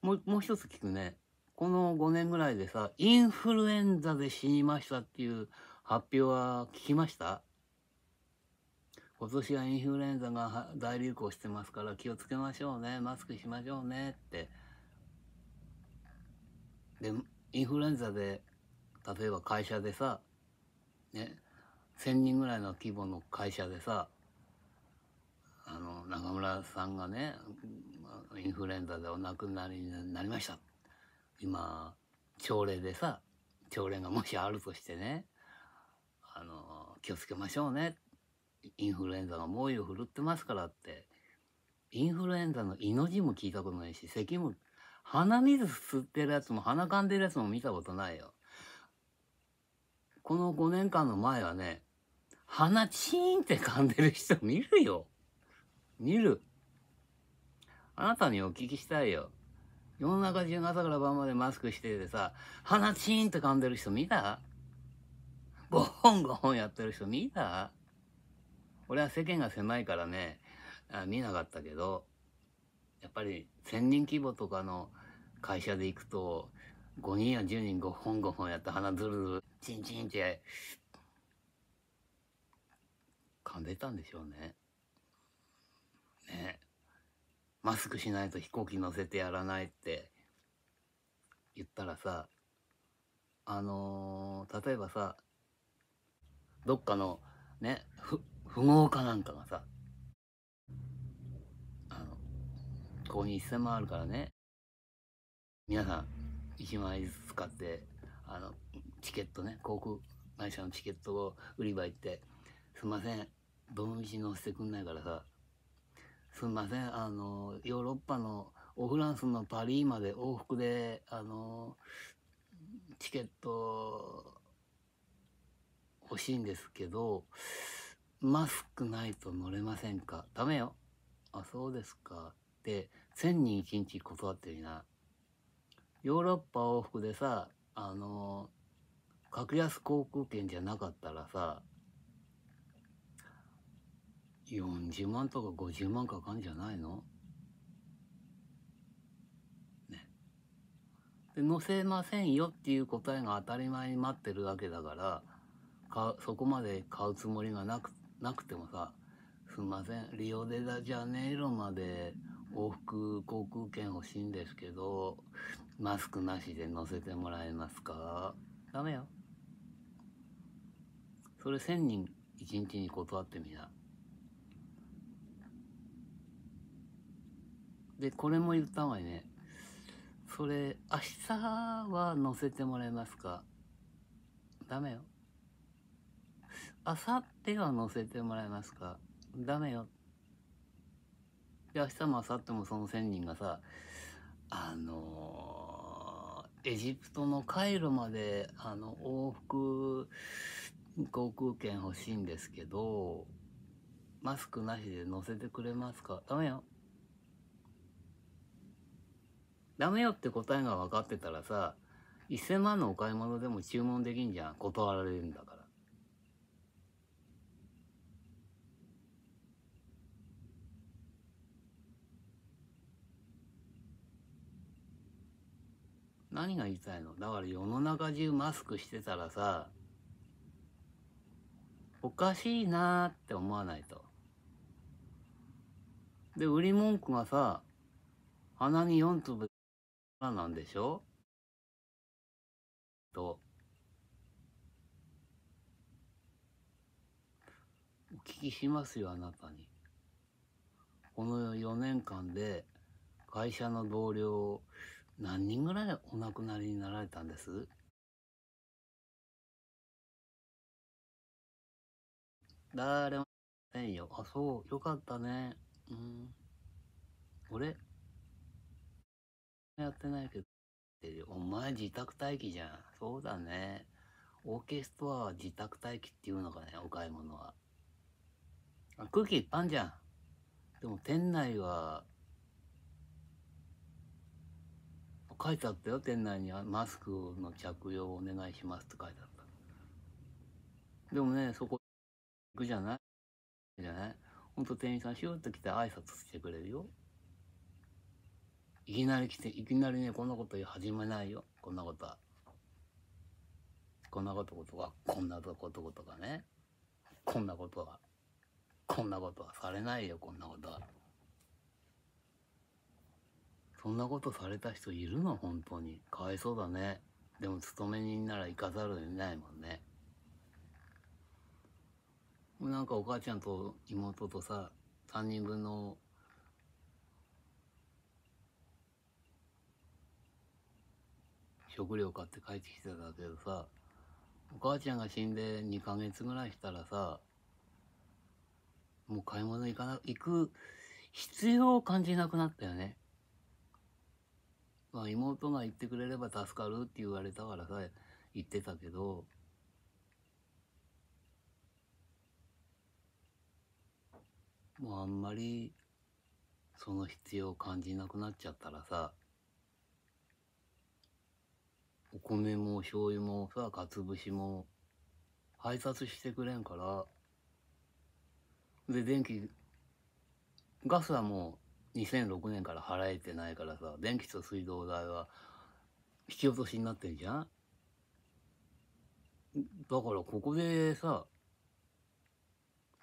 もうもう一つ聞くねこの5年ぐらいでさインフルエンザで死にましたっていう発表は聞きました今年はインフルエンザが大流行してますから気をつけましょうねマスクしましょうねって。でインフルエンザで例えば会社でさね1,000人ぐらいの規模の会社でさあの中村さんがねインフルエンザでお亡くなりになりました今朝礼でさ朝礼がもしあるとしてねあの気をつけましょうねインフルエンザが猛威を振るってますからってインフルエンザの「い」の字も聞いたことないし咳も鼻水吸ってるやつも鼻かんでるやつも見たことないよ。この5年間の前はね、鼻チーンって噛んでる人見るよ。見る。あなたにお聞きしたいよ。世の中中朝から晩までマスクしててさ、鼻チーンって噛んでる人見たごほんごほんやってる人見た俺は世間が狭いからね、あ見なかったけど、やっぱり1,000人規模とかの会社で行くと5人や10人5本5本やって鼻ずるずるチンチンって噛んでたんでしょうね。ねマスクしないと飛行機乗せてやらないって言ったらさあのー、例えばさどっかのね富豪かなんかがさコーヒー1000万あるからね、皆さん、1枚ずつ買って、あの、チケットね、航空会社のチケットを売り場行って、すんません、どの道乗せてくんないからさ、すんません、あの、ヨーロッパの、オフランスのパリまで往復で、あの、チケット欲しいんですけど、マスクないと乗れませんかダメよ。あ、そうですか。で、1000人1日断ってるな。ヨーロッパ往復でさ、あの、格安航空券じゃなかったらさ、40万とか50万かかんじゃないのね。で、乗せませんよっていう答えが当たり前に待ってるわけだから、かそこまで買うつもりがなくなくてもさ、すんません、リオデジャネイロまで往復航空券欲しいんですけどマスクなしで乗せてもらえますかダメよそれ1000人1日に断ってみなでこれも言った方がいいねそれ明日は乗せてもらえますかダメよ明後日は乗せてもらえますかダメよで明日も明後日もその1,000人がさあのー、エジプトのカイロまであの往復航空券欲しいんですけどマスクなしで乗せてくれますかダメよダメよって答えが分かってたらさ1000万のお買い物でも注文できんじゃん断られるんだから。何が言いたいのだから世の中中マスクしてたらさおかしいなーって思わないと。で売り文句がさ鼻に4粒なんでしょと。お聞きしますよあなたに。この4年間で会社の同僚を何人ぐらいお亡くなりになられたんです誰もいなよ。あ、そう、よかったね。うん。俺、やってないけど、お前自宅待機じゃん。そうだね。オーケストアは自宅待機っていうのかね、お買い物は。あ空気いっ一般じゃん。でも店内は書いてあったよ店内にはマスクの着用をお願いしますって書いてあったでもねそこ行くじゃないじゃないほんと店員さんしューっと来て挨拶してくれるよいきなり来ていきなりねこんなこと始めないよこんなことはこんなことことかこんなことことかねこんなことはこんなことはされないよこんなことは。そんなことされた人いるの本当にかわいそうだねでも勤め人なら行かざるを得ないもんねなんかお母ちゃんと妹とさ3人分の食料買って帰ってきてたけどさお母ちゃんが死んで2ヶ月ぐらいしたらさもう買い物行かな行く必要を感じなくなったよねまあ、妹が言ってくれれば助かるって言われたからさ言ってたけどもうあんまりその必要を感じなくなっちゃったらさお米も醤油もさかつ節も配達してくれんからで電気ガスはもう2006年から払えてないからさ電気と水道代は引き落としになってるじゃんだからここでさ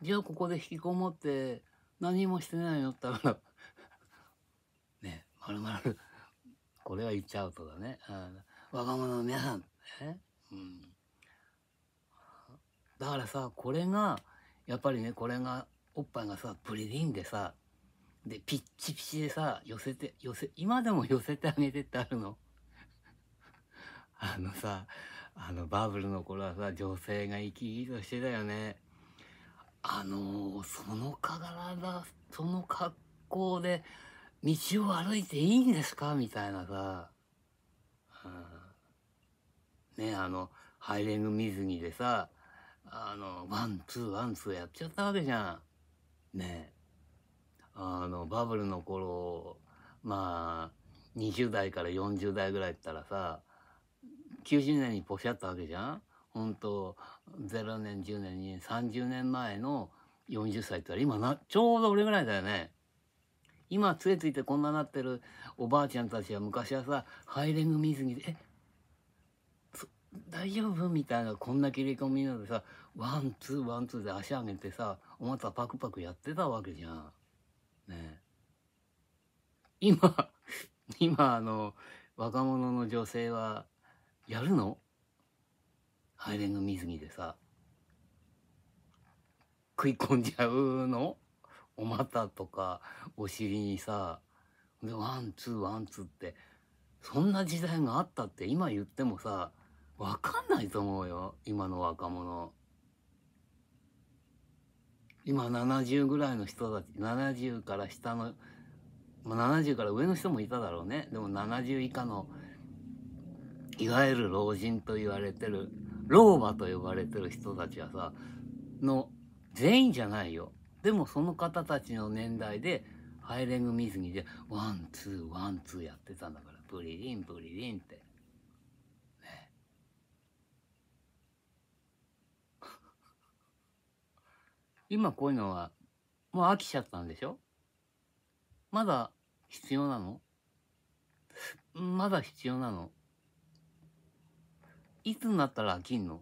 じゃあここで引きこもって何もしてないのっったら ねまるまるこれは言っちゃうとだね、うん、若者の皆さんね、うん、だからさこれがやっぱりねこれがおっぱいがさプリリンでさで、ピッチピチでさ、寄せて、寄せ、今でも寄せてあげてってあるの。あのさ、あのバブルの頃はさ、女性が生き生きとしてたよね。あのー、その体、その格好で、道を歩いていいんですかみたいなさ、うん、ねあの、ハイレング水着でさ、あの、ワン、ツー、ワン、ツーやっちゃったわけじゃん。ねえ。あのバブルの頃まあ20代から40代ぐらいったらさ90年にポシャったわけじゃん本当0年10年に30年前の40歳って今なちょうど俺ぐらいだよね今杖ついてこんななってるおばあちゃんたちは昔はさハイレグ水着で「え大丈夫?」みたいなこんな切り込みなのでさワンツーワンツーで足上げてさおまたパクパクやってたわけじゃん。ね今、今あの、若者の女性は、やるのハイレング水着でさ、食い込んじゃうのお股とか、お尻にさ、で、ワン、ツー、ワン、ツーって、そんな時代があったって今言ってもさ、わかんないと思うよ、今の若者。今70ぐらいの人たち70から下の、まあ、70から上の人もいただろうねでも70以下のいわゆる老人と言われてる老婆と呼ばれてる人たちはさの全員じゃないよでもその方たちの年代でハイレグ水着でワンツーワンツーやってたんだからプリリンプリリンって今こういうのは、もう飽きちゃったんでしょまだ必要なのまだ必要なのいつになったら飽きんの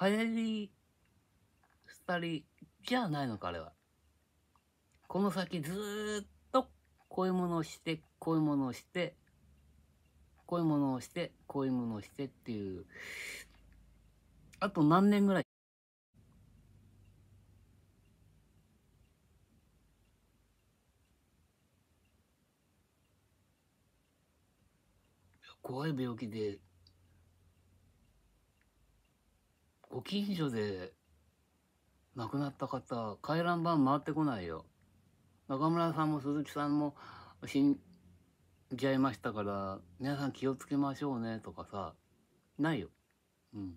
流行りたりじゃないのかあれは。この先ずっとこういうものをしてこういうものをしてこういうものをしてこういうものをしてっていうあと何年ぐらい怖い病気でご近所で亡くなった方回覧板回ってこないよ中村さんも鈴木さんも死んじゃいましたから皆さん気をつけましょうねとかさないようん。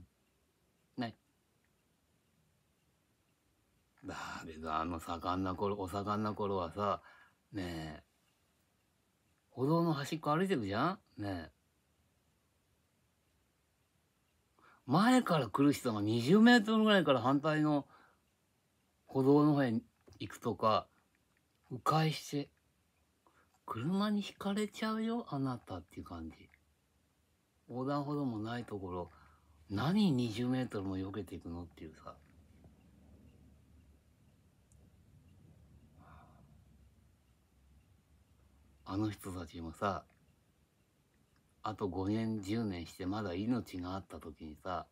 だけだあの盛んな頃お盛んな頃はさねえ歩道の端っこ歩いてくじゃんねえ前から来る人が20メートルぐらいから反対の歩道の方へ行くとか迂回して車にひかれちゃうよあなたっていう感じ横断歩道もないところ何20メートルも避けていくのっていうさあの人たちもさあと5年10年してまだ命があった時にさ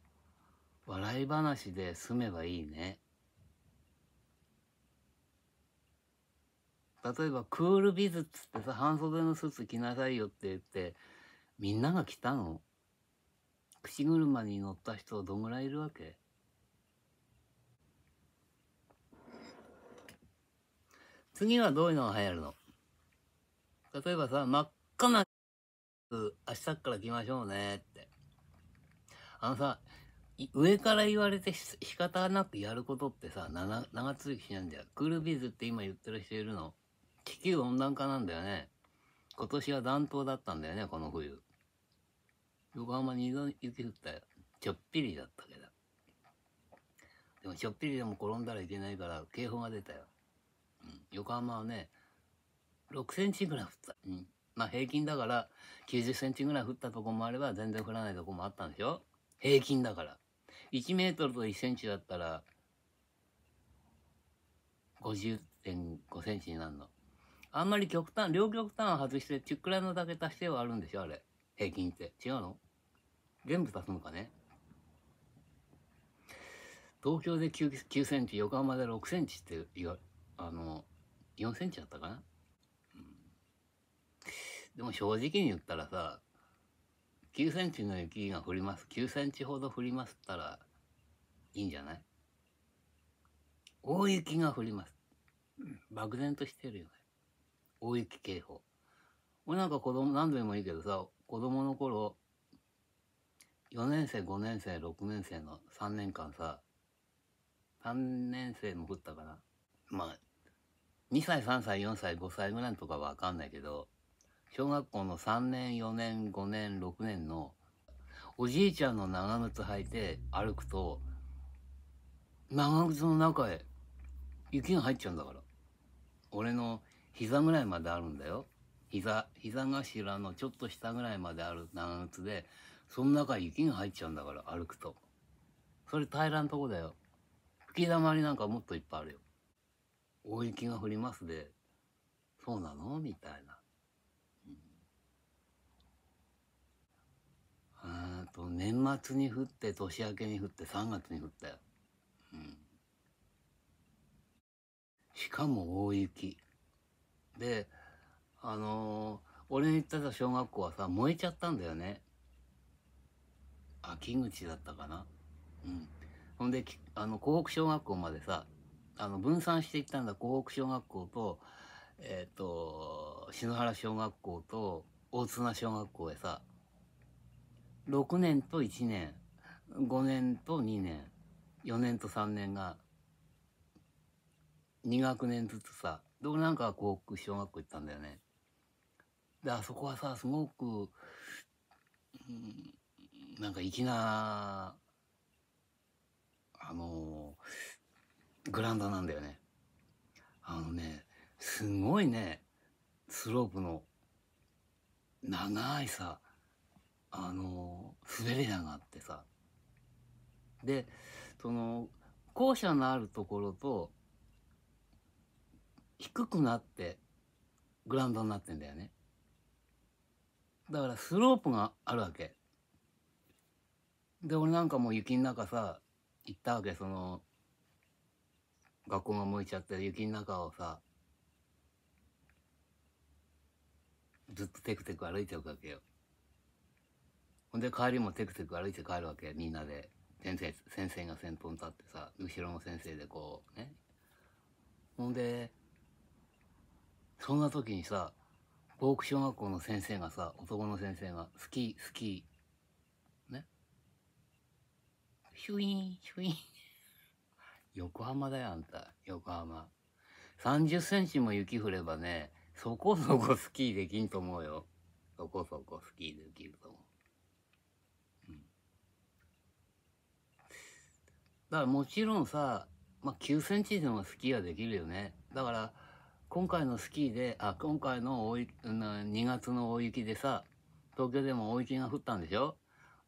笑い話で済めばいいね例えばクールビズっつってさ半袖のスーツ着なさいよって言ってみんなが着たの口車に乗った人どんぐらいいるわけ次はどういうのが流行るの例えばさ、真っ赤な、明日から来ましょうねって。あのさ、上から言われて仕方なくやることってさ、長続きしないんだよ。クールビズって今言ってる人いるの地球温暖化なんだよね。今年は暖冬だったんだよね、この冬。横浜2度雪降ったよ。ちょっぴりだったけど。でもちょっぴりでも転んだらいけないから警報が出たよ。うん、横浜はね、6センチぐらい降った。うん。まあ平均だから90センチぐらい降ったとこもあれば全然降らないとこもあったんでしょ平均だから。1メートルと1センチだったら50.5センチになるの。あんまり極端、両極端外してちっくらのだけ足してはあるんでしょあれ。平均って。違うの全部足すのかね東京で 9, 9センチ、横浜で6センチって言わ、あの、4センチだったかなでも正直に言ったらさ、9センチの雪が降ります。9センチほど降りますったら、いいんじゃない大雪が降ります。漠然としてるよね。大雪警報。俺なんか子供、何度でもいいけどさ、子供の頃、4年生、5年生、6年生の3年間さ、3年生も降ったかな。まあ、2歳、3歳、4歳、5歳ぐらいとかはわかんないけど、小学校の3年、4年、5年、6年の、おじいちゃんの長靴履いて歩くと、長靴の中へ雪が入っちゃうんだから。俺の膝ぐらいまであるんだよ。膝、膝頭のちょっと下ぐらいまである長靴で、その中雪が入っちゃうんだから歩くと。それ平らなとこだよ。吹き溜まりなんかもっといっぱいあるよ。大雪が降りますで、そうなのみたいな。うんと年末に降って年明けに降って3月に降ったよ、うん、しかも大雪であのー、俺に行ってた小学校はさ燃えちゃったんだよね秋口だったかなうんほんであの湖北小学校までさあの分散していったんだ湖北小学校とえっ、ー、と篠原小学校と大綱小学校へさ6年と1年5年と2年4年と3年が2学年ずつさ僕なんかこう小学校行ったんだよね。であそこはさすごく、うん、なんか粋なあのグラウンドなんだよね。あのねすごいねスロープの長いさあの滑り台があってさでその校舎のあるところと低くなってグラウンドになってんだよねだからスロープがあるわけで俺なんかもう雪の中さ行ったわけその学校が向いちゃって雪の中をさずっとテクテク歩いておくわけよほんで帰りもテクテク歩いて帰るわけみんなで先生先生が先頭に立ってさ後ろの先生でこうねほんでそんな時にさボーク小学校の先生がさ男の先生が「好き好き」ねシュイーンシュイーン横浜だよあんた横浜3 0センチも雪降ればねそこそこスキーできんと思うよそこそこスキーできると思うだからもちろんさ、まあ、9センチでもスキーはできるよね。だから、今回のスキーで、あ、今回の大雪、2月の大雪でさ、東京でも大雪が降ったんでしょ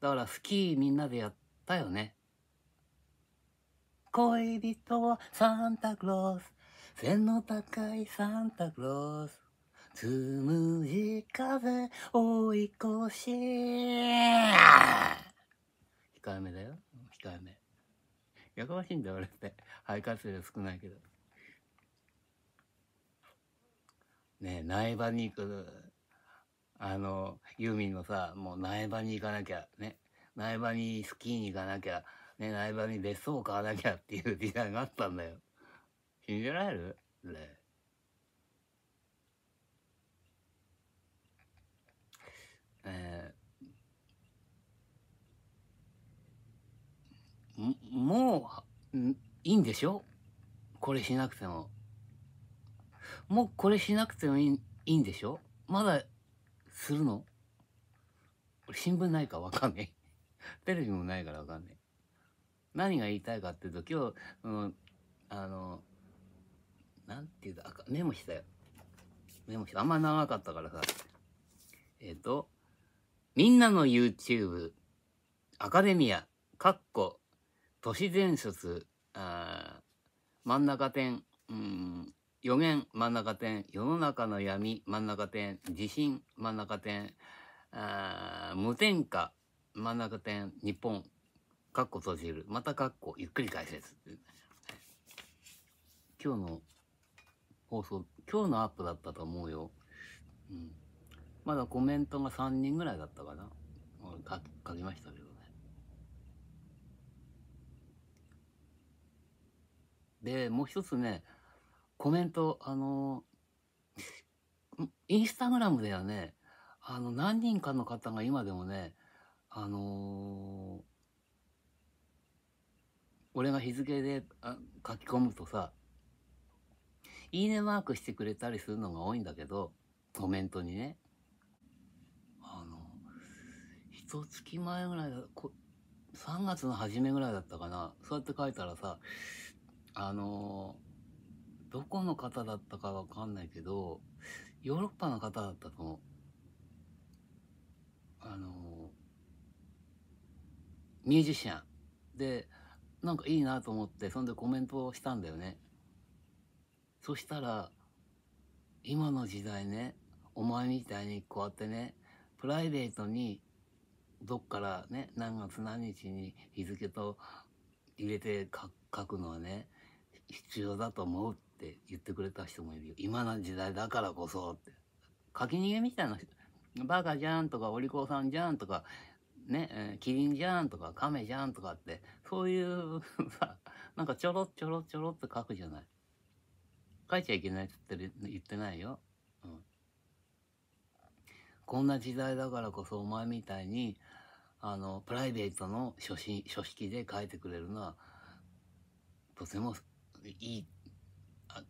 だからスキーみんなでやったよね。恋人はサンタクロース、背の高いサンタクロース、つむじ風追い越し。控えめだよ。控えめ。やかましいんだよ、俺って。肺活量少ないけど。ねえ、苗場に行く、あの、ユーミンのさ、もう苗場に行かなきゃ、ね。苗場にスキーに行かなきゃ、ね、苗場に別荘を買わなきゃっていう時代があったんだよ。信じられるねえー、もう、いいんでしょこれしなくても。もうこれしなくてもいいいいんでしょまだ、するの俺新聞ないかわかんない。テレビもないからわかんない。何が言いたいかっていうと、今日、うん、あの、なんていうか、メモしたよ。メモした。あんま長かったからさ。えっ、ー、と、みんなの YouTube、アカデミア、かっ都市伝説、真ん中点、うん、予言真ん中点、世の中の闇真ん中点、地震真ん中点、無添加真ん中点、日本、カッコ閉じる、またカッゆっくり解説。今日の放送、今日のアップだったと思うよ。うん、まだコメントが3人ぐらいだったかな。書きましたけど。で、もう一つね、コメント、あの、インスタグラムではね、あの、何人かの方が今でもね、あのー、俺が日付で書き込むとさ、いいねマークしてくれたりするのが多いんだけど、コメントにね。あの、一月前ぐらいだ、3月の初めぐらいだったかな。そうやって書いたらさ、あのー、どこの方だったかわかんないけど、ヨーロッパの方だったと。あのー、ミュージシャン。で、なんかいいなと思って、そんでコメントをしたんだよね。そしたら、今の時代ね、お前みたいにこうやってね、プライベートにどっからね、何月何日に日付と入れて書くのはね、必要だと思うって言ってくれた人もいるよ今の時代だからこそって書き逃げみたいな人バカじゃんとかお利口さんじゃんとかね、えー、キリンじゃんとかカメじゃんとかってそういうさなんかちょろちょろちょろって書くじゃない書いちゃいけないって言ってないよ、うん、こんな時代だからこそお前みたいにあのプライベートの書書式で書いてくれるのはとてもいいあ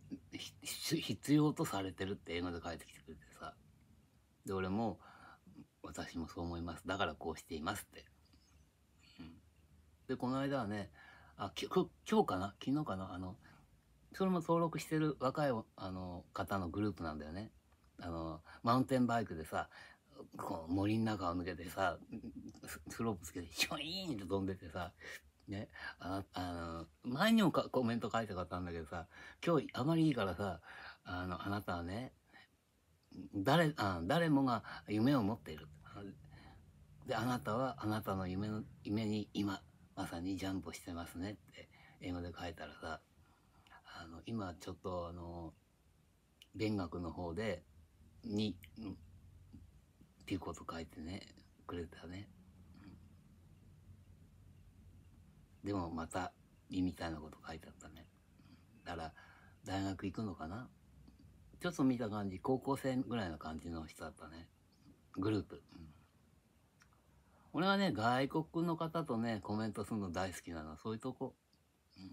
必要とされてるって映画で書いてきてくれてさで俺も私もそう思いますだからこうしていますって、うん、でこの間はねあ今日かな昨日かなあのそれも登録してる若いあの方のグループなんだよねあのマウンテンバイクでさこう森の中を抜けてさスロープつけてヒョイーンと飛んでてさね、あ、あの、前にもかコメント書いてかったんだけどさ、今日あまりいいからさ、あの、あなたはね、誰、あ誰もが夢を持っている。で、あなたはあなたの夢の、夢に今、まさにジャンプしてますねって英語で書いたらさ、あの、今ちょっとあの、勉学の方で、に、っていうこと書いてね、くれたね。でもまたみたいなこと書いてあったね。だから大学行くのかなちょっと見た感じ、高校生ぐらいの感じの人だったね。グループ。うん、俺はね、外国の方とね、コメントするの大好きなの。そういうとこ。うん、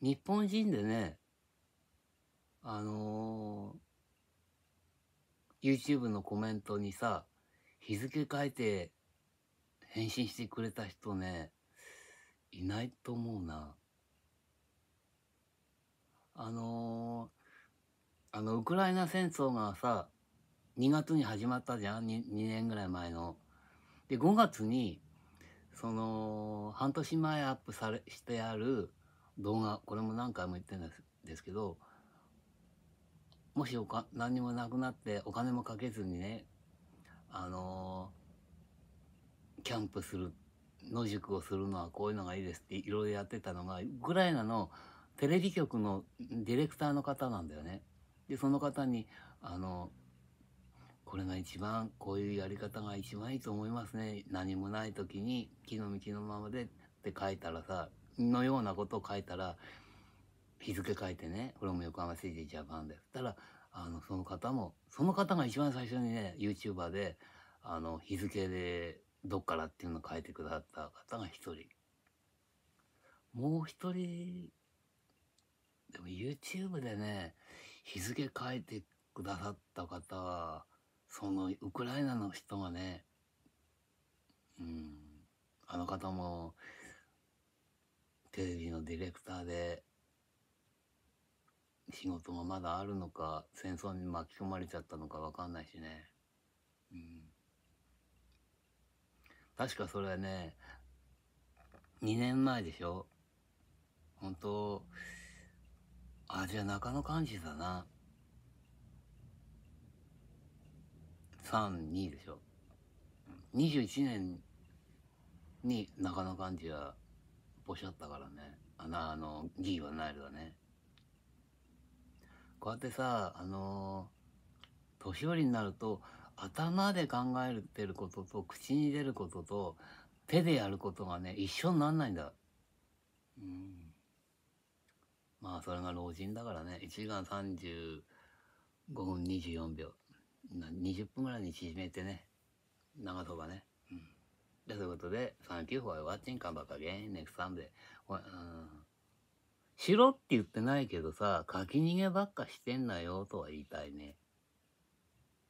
日本人でね、あのー、YouTube のコメントにさ、日付書いて返信してくれた人ね、いないと思うな。あのー、あの、ウクライナ戦争がさ、2月に始まったじゃん 2, 2年ぐらい前の。で、5月に、その、半年前アップされしてある動画、これも何回も言ってるんですですけど、もしおか何にもなくなってお金もかけずにね、あのキャンプする野宿をするのはこういうのがいいですっていろいろやってたのがウクライナのテレビ局のディレクターの方なんだよね。でその方にあのこれが一番こういうやり方が一番いいと思いますね何もない時に木の幹のままでって書いたらさのようなことを書いたら日付書いてね「これも横浜 c イジジャパン」でそしたらあのその方もその方が一番最初にね YouTuber であの日付でどっからっていうのを書いてくださった方が一人もう一人でも YouTube でね日付書いてくださった方はそのウクライナの人がねうんあの方もテレビのディレクターで仕事もまだあるのか戦争に巻き込まれちゃったのか分かんないしねうん確かそれはね、2年前でしょ本当あ、じゃあ中野幹事だな。3、2でしょ。21年に中野幹事はっしゃったからね。あの、あのギーはナイルだね。こうやってさ、あの年寄りになると、頭で考えてることと口に出ることと手でやることがね一緒になんないんだうんまあそれが老人だからね1時間35分24秒20分ぐらいに縮めてね長そばね、うん、でいうことで「t h 歩はワッチン for w カ t c h i n g c o m うん」しろって言ってないけどさ書き逃げばっかしてんなよとは言いたいね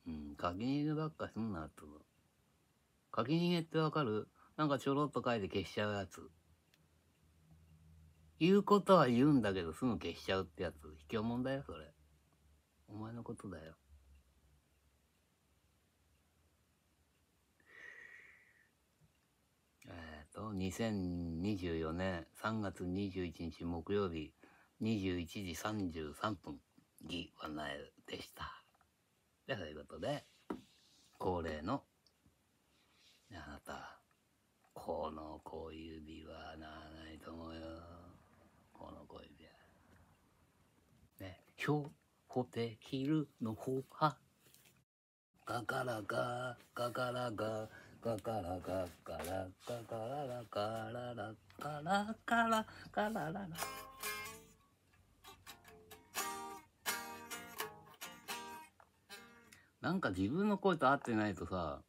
うん、影逃げばっかすんなと。影逃げってわかるなんかちょろっと書いて消しちゃうやつ。言うことは言うんだけど、すぐ消しちゃうってやつ。卑怯者だよ、それ。お前のことだよ。えっ、ー、と、2024年3月21日木曜日21時33分、ギ・ワナエルでした。で、ということで、恒例の、あなた、この小指はならないと思うよ。この小指は。ね、ひょ、う、ほて、ひるのほは。ガカラガ、ガカラガ、ガカラガ、ガラ、ガガララ、ガララ、ガラガラ、ガラララ。なんか自分の声と合ってないとさ、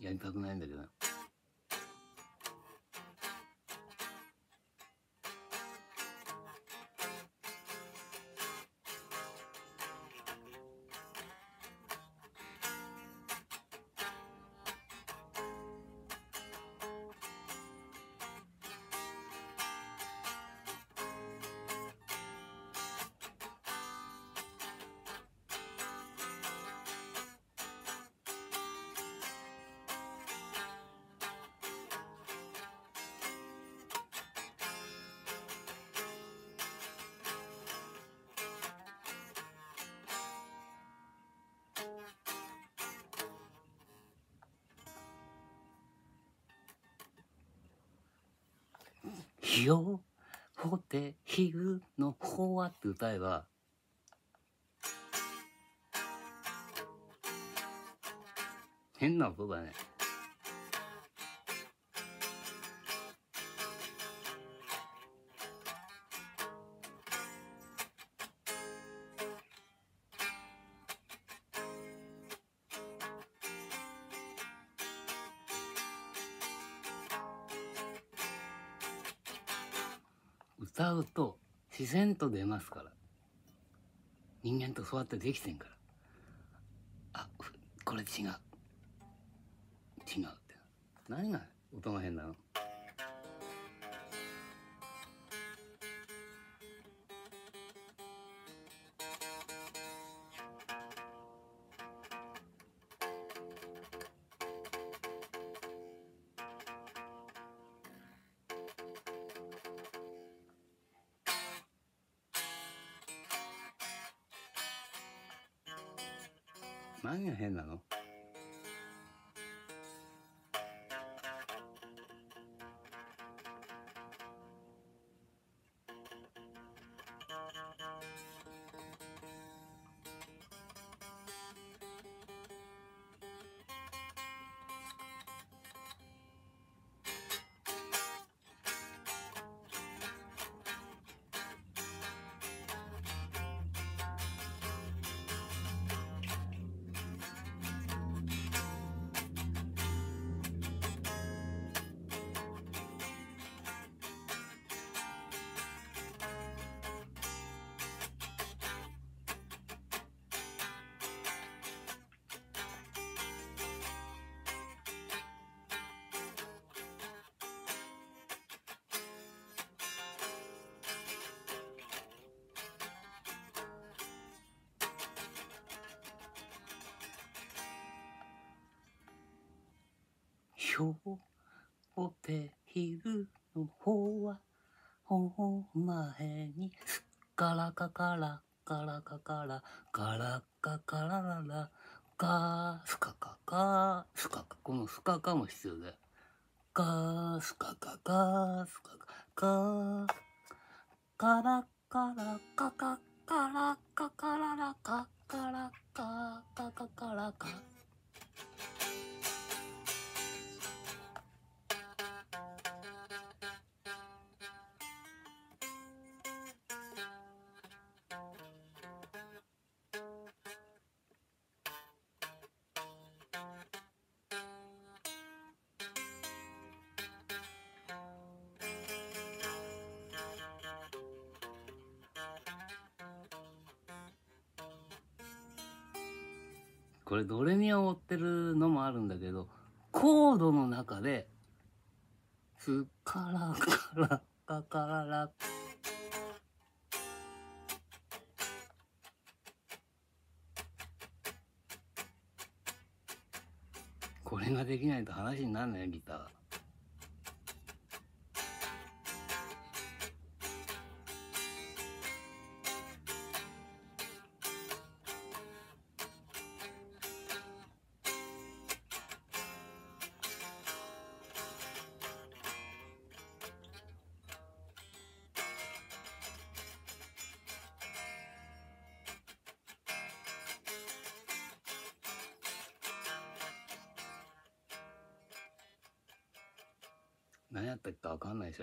やりたくないんだけど。って歌えば変な音だね。うやってできてんから今日おて昼の方はお前にガラカカラガラカカラガラカカラララガースカカカスカカこのスカカも必要だよガースカカガースカカガーガラカラカカカラカカララカカラカカカラカを追ってるのもあるんだけど、コードの中で、ふからから、かからら。これができないと話になんないギター。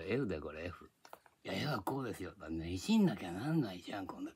よ F これ F いや F はこうですよだねいじんなきゃなんないじゃんこんな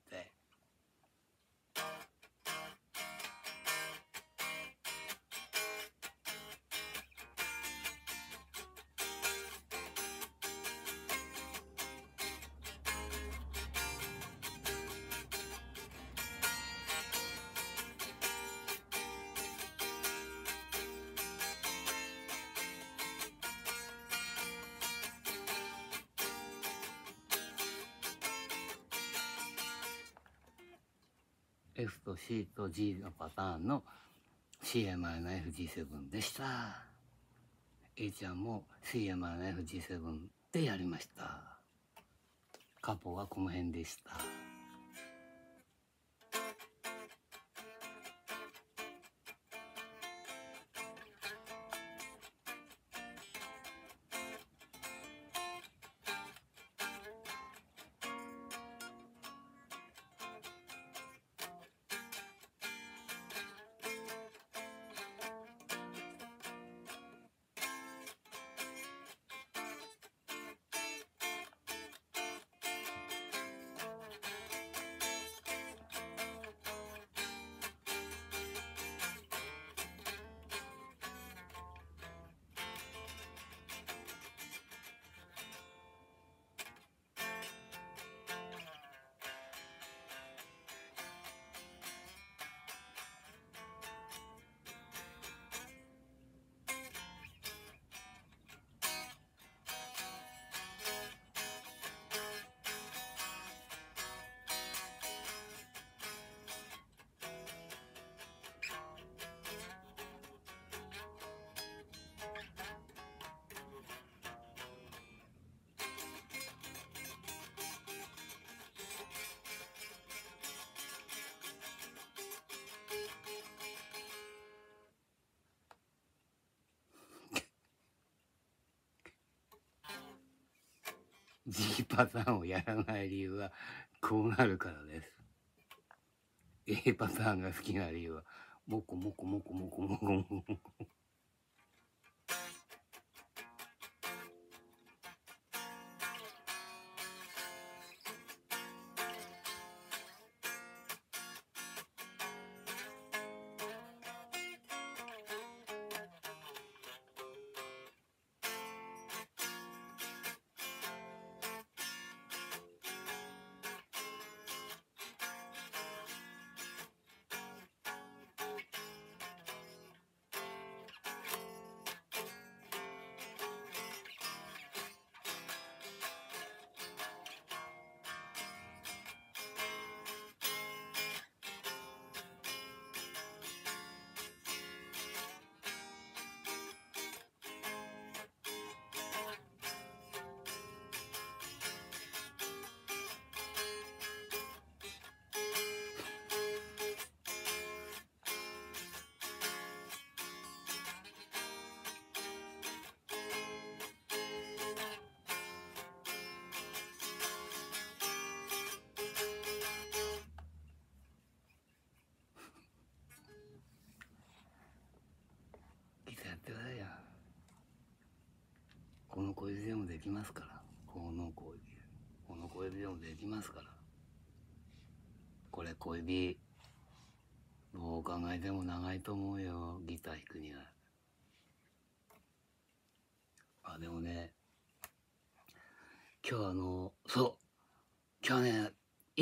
パンの c m r の f g 7でした A ちゃんも c m r の f g 7でやりましたカポはこの辺でした G パターンをやらない理由はこうなるからです。A パターンが好きな理由はもこもこもこもこもこもこ。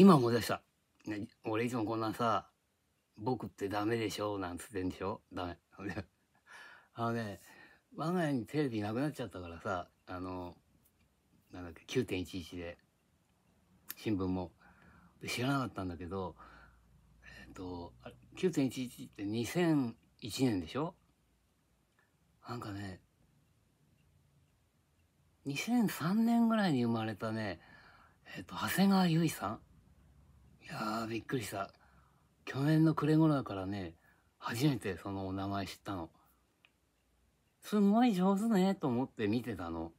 今思い出した。ね、俺いつもこんなさ、僕ってダメでしょなんつってんでしょダメ。あのね、我が家にテレビなくなっちゃったからさ、あの、なんだっけ、9.11で、新聞も。知らなかったんだけど、えっ、ー、と、9.11って2001年でしょなんかね、2003年ぐらいに生まれたね、えっ、ー、と、長谷川由衣さんやーびっくりした去年の暮れ頃だからね初めてそのお名前知ったのすごい上手ねと思って見てたの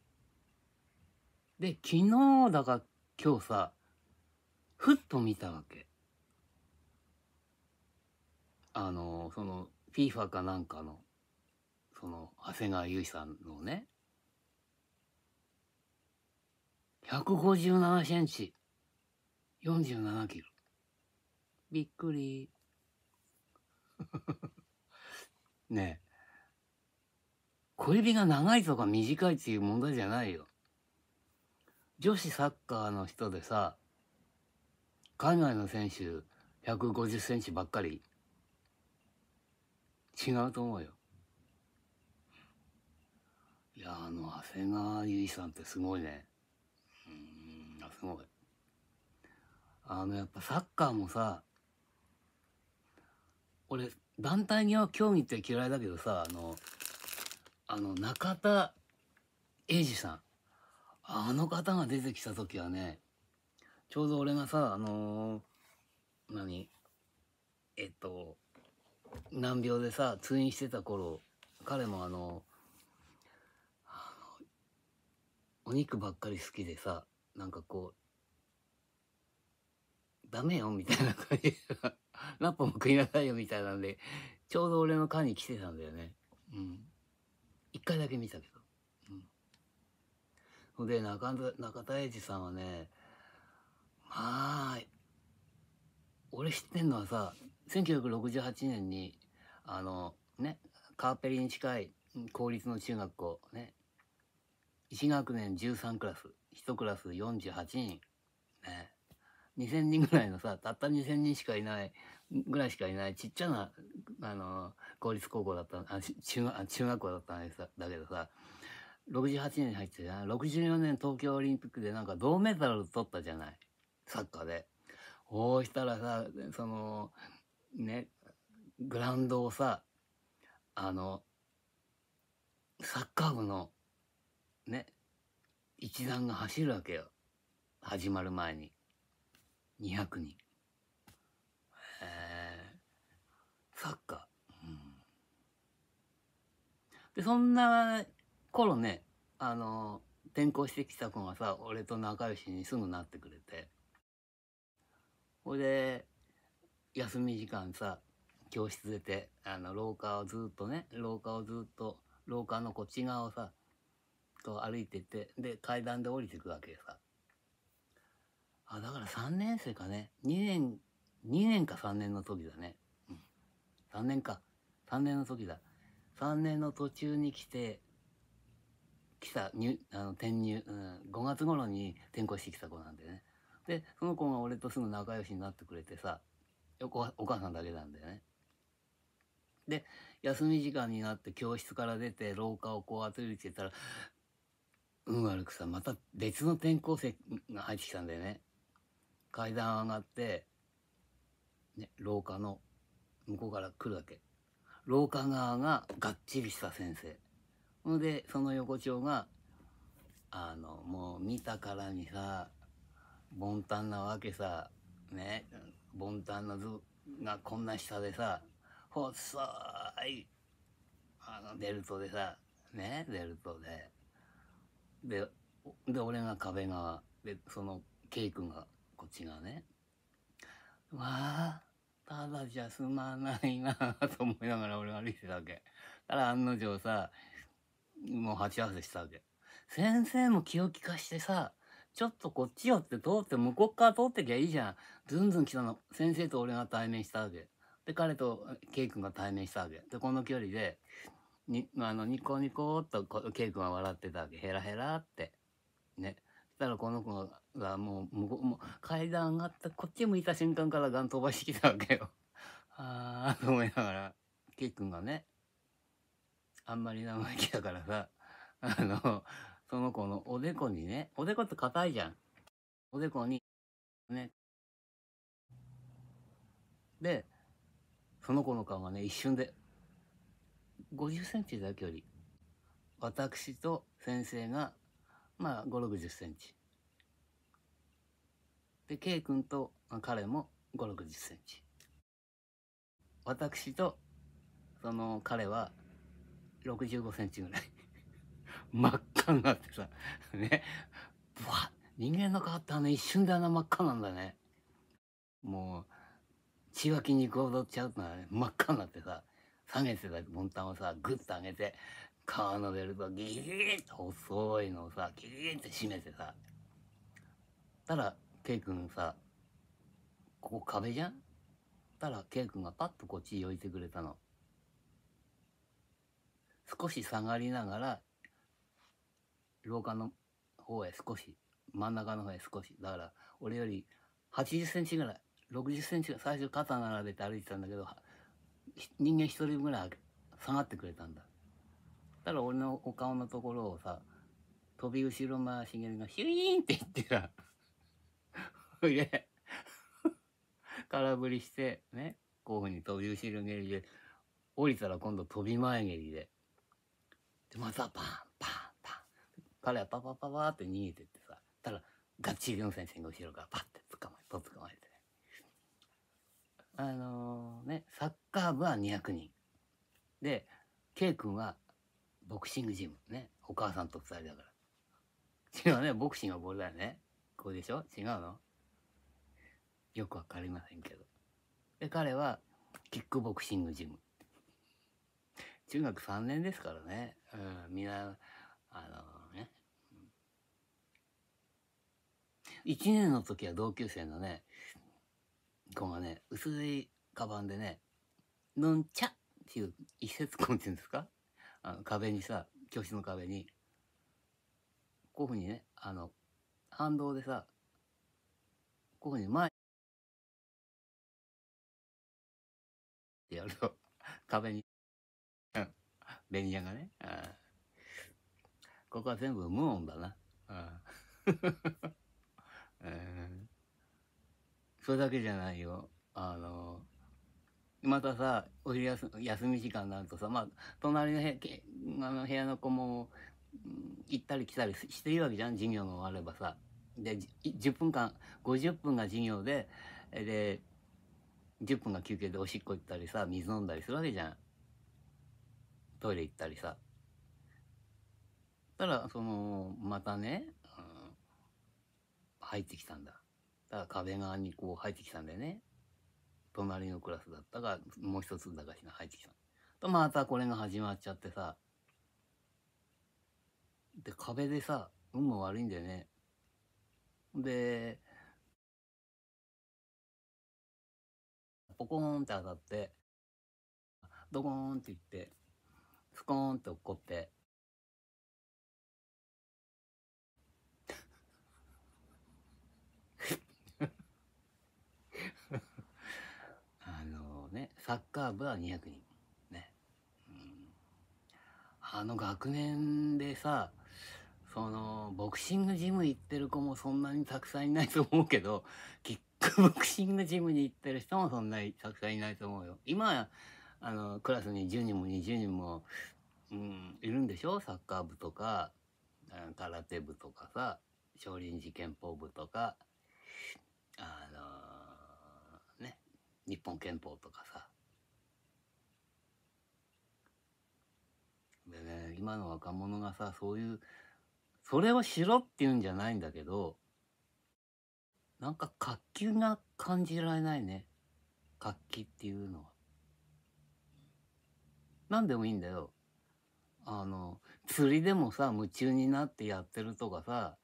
で昨日だか今日さふっと見たわけあのその FIFA かなんかのその長谷川優さんのね157センチ47キロびっくり。ねえ。小指が長いとか短いっていう問題じゃないよ。女子サッカーの人でさ、海外の選手150センチばっかり。違うと思うよ。いや、あの、長谷川由依さんってすごいね。うん、すごい。あの、やっぱサッカーもさ、俺団体には興味って嫌いだけどさあのあの中田英二さんあの方が出てきた時はねちょうど俺がさあのー、何えっと難病でさ通院してた頃彼もあのお肉ばっかり好きでさなんかこうダメよみたいな感じッ本も食いなさいよみたいなんで、ちょうど俺の缶に来てたんだよね。うん。一回だけ見たけど。うん。で、中田、中田英二さんはね、まあ、俺知ってんのはさ、1968年に、あの、ね、カーペリに近い公立の中学校、ね、1学年13クラス、1クラス48人、ね、2000人ぐらいのさ、たった2000人しかいないぐらいしかいないちっちゃなあの公立高校だったあ中中学校だったんですだけどさ68年に入って64年東京オリンピックでなんか銅メダル取ったじゃないサッカーで。そうしたらさそのねグラウンドをさあのサッカー部のね一団が走るわけよ始まる前に200人。そっか。うん。で、そんな頃ね、あの、転校してきた子がさ、俺と仲良しにすぐなってくれて。ほいで、休み時間さ、教室出て、あの、廊下をずっとね、廊下をずっと、廊下のこっち側をさ、と歩いてって、で、階段で降りてくわけさ。あ、だから3年生かね。2年、2年か3年の時だね。3年か。3年の時だ。3年の途中に来て、来た、入、あの、転入、うん、5月頃に転校してきた子なんでね。で、その子が俺とすぐ仲良しになってくれてさ、よお母さんだけなんだよね。で、休み時間になって教室から出て廊下をこうるって言ったら、運悪くさ、また別の転校生が入ってきたんだよね。階段上がって、ね、廊下の向こうから来るわけ廊下側ががっちりした先生ほんでその横丁があのもう見たからにさタンなわけさねタンな図がこんな下でさ細いあのベルトでさねベルトででで俺が壁側でそのケイ君がこっち側ねわあただじゃ済まないなと思いながら俺歩いてたわけ。ただ案の定さ、もう鉢合わせしたわけ。先生も気を利かしてさ、ちょっとこっち寄って通って向こうから通ってきゃいいじゃん。ずんずん来たの。先生と俺が対面したわけ。で、彼とケイ君が対面したわけ。で、この距離で、に、あの、ニコニコっとケイ君は笑ってたわけ。ヘラヘラって。ね。たらこの子がもう向うもう階段上がったこっち向いた瞬間からガン飛ばしてきたわけよ ああと思いながら K 君がねあんまり生意気だからさ あのその子のおでこにねおでこって硬いじゃんおでこにねでその子の顔がね一瞬で50センチだけより私と先生がまあ5 6 0センチで K 君と彼も5 6 0センチ私とその彼は6 5センチぐらい 真っ赤になってさねぶわ人間の顔ってあの一瞬であな真っ赤なんだねもう血は筋肉踊っちゃうとね真っ赤になってさ下げてたボンタンをさグッと上げてカーのベギーッと細いのをさギーッて締めてさたらケイ君さここ壁じゃんたらケイ君がパッとこっちに置いてくれたの少し下がりながら廊下の方へ少し真ん中の方へ少しだから俺より80センチぐらい60センチ最初肩並べて歩いてたんだけど人間一人ぐらい下がってくれたんだたら俺のお顔のところをさ飛び後ろ回し蹴りがヒュイーンって言ってさほ いで空振りしてねこういうふうに飛び後ろ蹴りで降りたら今度飛び前蹴りででまたパンパンパン彼はパパパパって逃げてってさたらガッチリの先生が後ろからパッて捕まえて捕まえてあのー、ねサッカー部は200人で K 君はボクシングジム。ね。お母さんと二人だから。違うね。ボクシングはボールだよね。こうでしょ違うのよくわかりませんけど。で、彼は、キックボクシングジム。中学3年ですからね。うん、みんな、あのね。1年の時は同級生のね、子がね、薄いカバンでね、のんちゃっていう一節コンっていうんですかあの壁にさ教室の壁にこういうふうにねあの反動でさこういうふうに前ってやると壁にベニヤがねここは全部無音だな。それだけじゃないよ。あのまたさ、お昼休み時間になるとさ、まあ、隣の部屋あの部屋の子も、行ったり来たりしていいわけじゃん、授業の終わればさ。で、10分間、50分が授業で、で、10分が休憩でおしっこ行ったりさ、水飲んだりするわけじゃん。トイレ行ったりさ。たら、その、またね、うん、入ってきたんだ。だから壁側にこう入ってきたんだよね。隣のクラスだったが、もう一つ駄菓子が入ってきた。と、またこれが始まっちゃってさ。で、壁でさ、運も悪いんだよね。で、ポコーンって当たって、ドコーンって言って、スコーンって落っこって、サッカー部は200人ね、うん、あの学年でさそのボクシングジム行ってる子もそんなにたくさんいないと思うけどキックボクシングジムに行ってる人もそんなにたくさんいないと思うよ今あのクラスに10人も20人も、うん、いるんでしょサッカー部とか空手部とかさ少林寺拳法部とかあのー、ね日本拳法とかさでね、今の若者がさ、そういう、それをしろって言うんじゃないんだけど、なんか活気が感じられないね。活気っていうのは。何でもいいんだよ。あの、釣りでもさ、夢中になってやってるとかさ、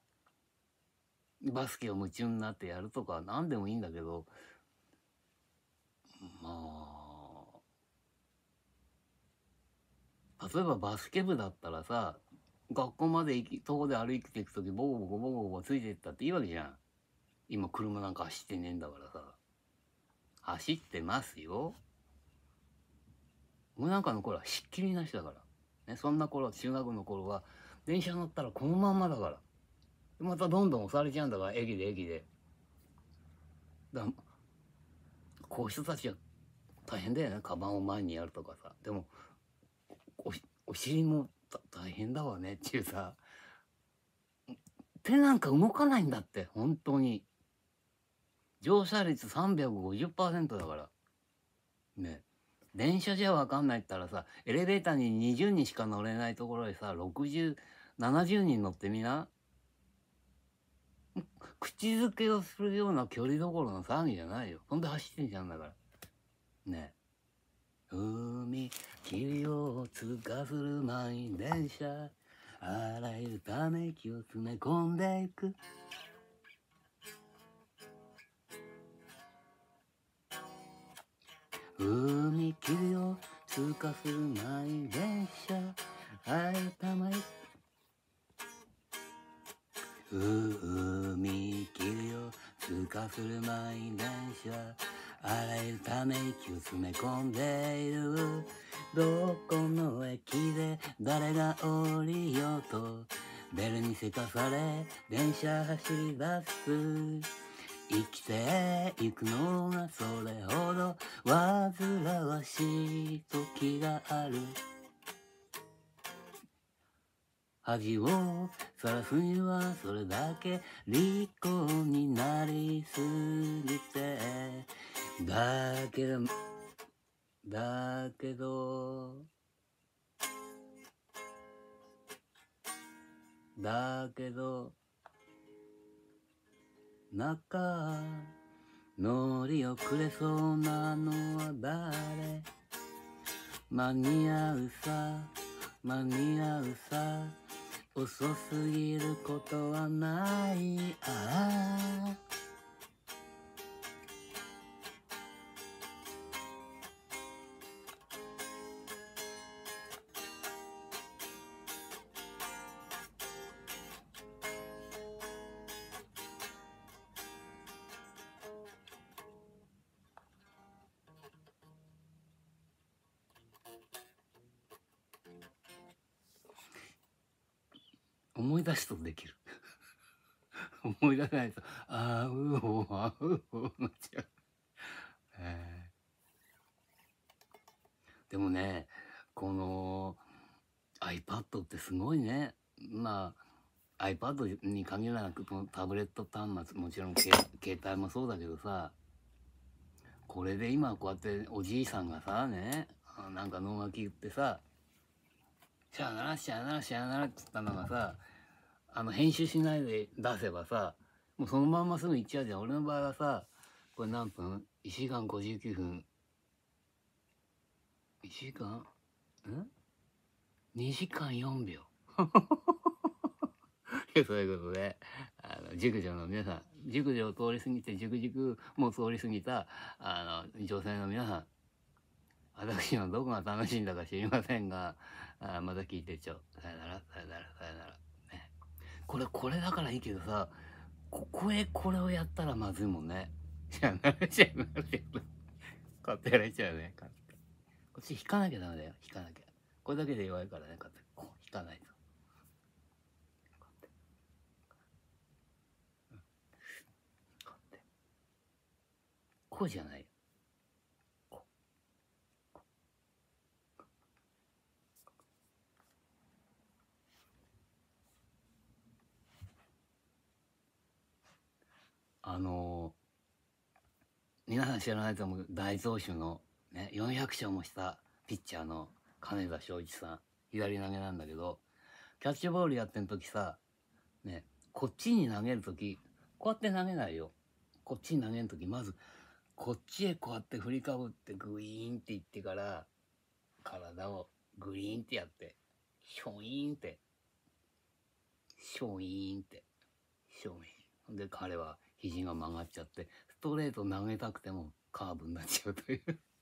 バスケを夢中になってやるとか何でもいいんだけど、まあ、例えばバスケ部だったらさ学校まで行き徒歩で歩いていく時ボコボコボコボコついてったっていいわけじゃん今車なんか走ってねえんだからさ走ってますようなんかの頃はしっきりなしだから、ね、そんな頃中学の頃は電車乗ったらこのまんまだからまたどんどん押されちゃうんだから駅で駅でだこういう人たちは大変だよねカバンを前にやるとかさでもお尻も大変だわねっていうさ手なんか動かないんだって本当に乗車率350%だからね電車じゃ分かんないったらさエレベーターに20人しか乗れないところでさ6070人乗ってみな口づけをするような距離どころの騒ぎじゃないよほんで走ってんじゃんだからねえ海、霧を通過する満員電車。あらゆるため息を詰め込んでいく。海、霧を通過する満員電車。あらゆるため息海、霧を通過する満員電車。あらゆるため息を詰め込んでいるどこの駅で誰が降りようとベルにせかされ電車走り出す生きていくのがそれほど煩わしい時がある恥をさらすにはそれだけ利口になりすぎてだけどだけどだけど中乗り遅れそうなのは誰間に合うさ間に合うさ遅すぎることはないああ思い出すとできる思い出さないとあうおあうおなっちゃう、えー、でもねこの iPad ってすごいねまあ iPad に限らなくタブレット端末もちろん携帯もそうだけどさこれで今こうやっておじいさんがさねなんか能書き言ってさナラシらさナラらャよナらっつったのがさあの編集しないで出せばさもうそのまんますぐ行っちゃうじゃん俺の場合はさこれ何分 ?1 時間59分1時間ん ?2 時間4秒 そういうことであの熟女の皆さん熟女を通り過ぎて熟熟も通り過ぎたあの女性の皆さん私はどこが楽しいんだか知りませんがあまた聞いてちょさよならさよならさよならねこれこれだからいいけどさここへこれをやったらまずいもんねじゃあなるじゃあなるじゃやられちゃうねこっち引かなきゃダメだよ引かなきゃこれだけで弱いからねこう引かないと。こうじゃないあの皆さん知らないと思う大投手の、ね、400勝もしたピッチャーの金田正一さん左投げなんだけどキャッチボールやってる時さ、ね、こっちに投げる時こうやって投げないよこっちに投げる時まずこっちへこうやって振りかぶってグイーンっていってから体をグリーンってやってショイーンってショイーンってショイーンで彼は肘が曲がっちゃってストレート投げたくてもカーブになっちゃうという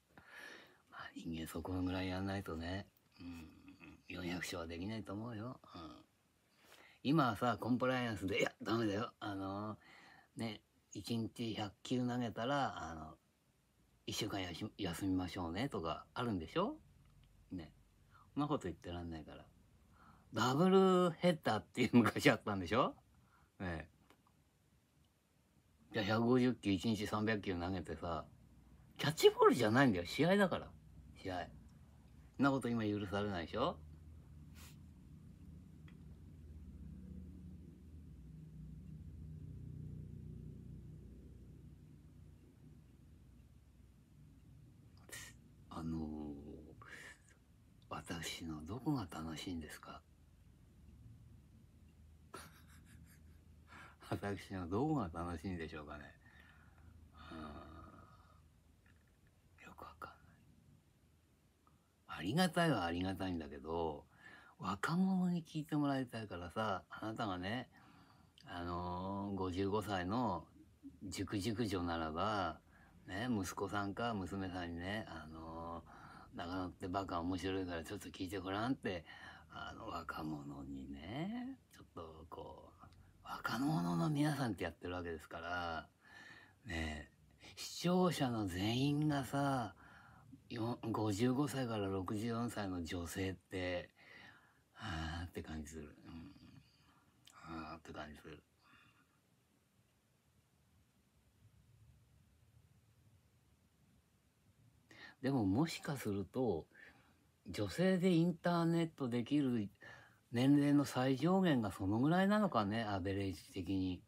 まあ人間そこぐらいやんないとね、うん、400勝はできないと思うよ、うん、今はさコンプライアンスでいやダメだよあのー、ね1日100球投げたらあの1週間休みましょうねとかあるんでしょねそんなこと言ってらんないからダブルヘッダーっていう昔あったんでしょねえじゃあ150球1日300球投げてさキャッチボールじゃないんだよ試合だから試合そんなこと今許されないでしょあのー、私のどこが楽しいんですか私のどこが楽しいんでしょうかね。よくわかんない。ありがたいはありがたいんだけど、若者に聞いてもらいたいからさ、あなたがね、あのー、55歳の熟熟女ならば、ね、息子さんか娘さんにね、あのー、長野ってバカ面白いからちょっと聞いてごらんって、あの、若者にね、ちょっとこう、能の皆さんってやってるわけですから、ね視聴者の全員がさ、55歳から64歳の女性って、はあって感じする。うん、はあって感じする。でももしかすると、女性でインターネットできる年齢の最上限がそのぐらいなのかね、アベレージ的に。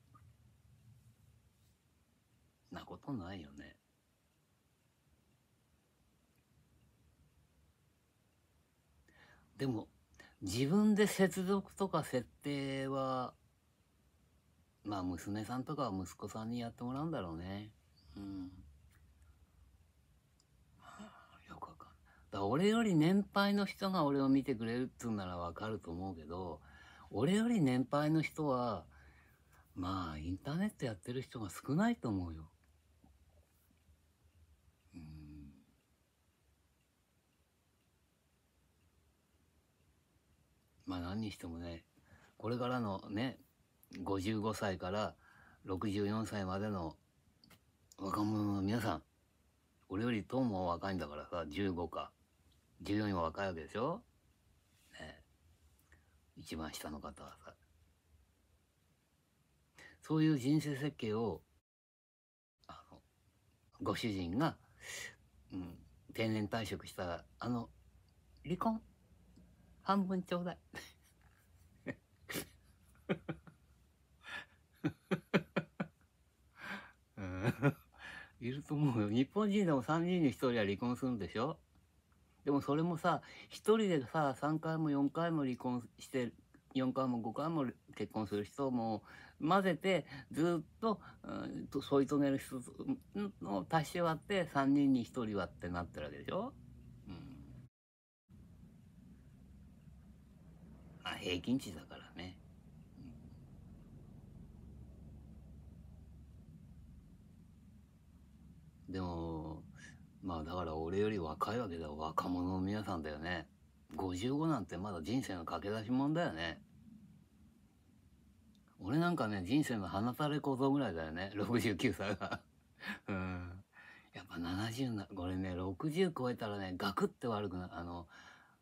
なことないよね。でも、自分で接続とか設定は、まあ娘さんとかは息子さんにやってもらうんだろうね。うん。だ俺より年配の人が俺を見てくれるっつうんならわかると思うけど、俺より年配の人は、まあ、インターネットやってる人が少ないと思うよ。まあ何にしてもね、これからのね、55歳から64歳までの若者の皆さん、俺よりとも若いんだからさ、15か従業員は若いわけでしょね一番下の方はさ。そういう人生設計を、あの、ご主人が、うん、定年退職したら、あの、離婚、半分ちょうだい。いると思うよ。日本人でも3人に1人は離婚するんでしょでもそれもさ1人でさ3回も4回も離婚して4回も5回も結婚する人も混ぜてずっと、うん、添い遂げる人の足し割って3人に1人はってなってるわけでしょ、うん、あ平均値だからね。うん、でもまあだから俺より若いわけだ若者の皆さんだよね55なんてまだ人生の駆け出しもんだよね俺なんかね人生の放され小僧ぐらいだよね69歳がうんやっぱ70なこれね60超えたらねガクって悪くなあの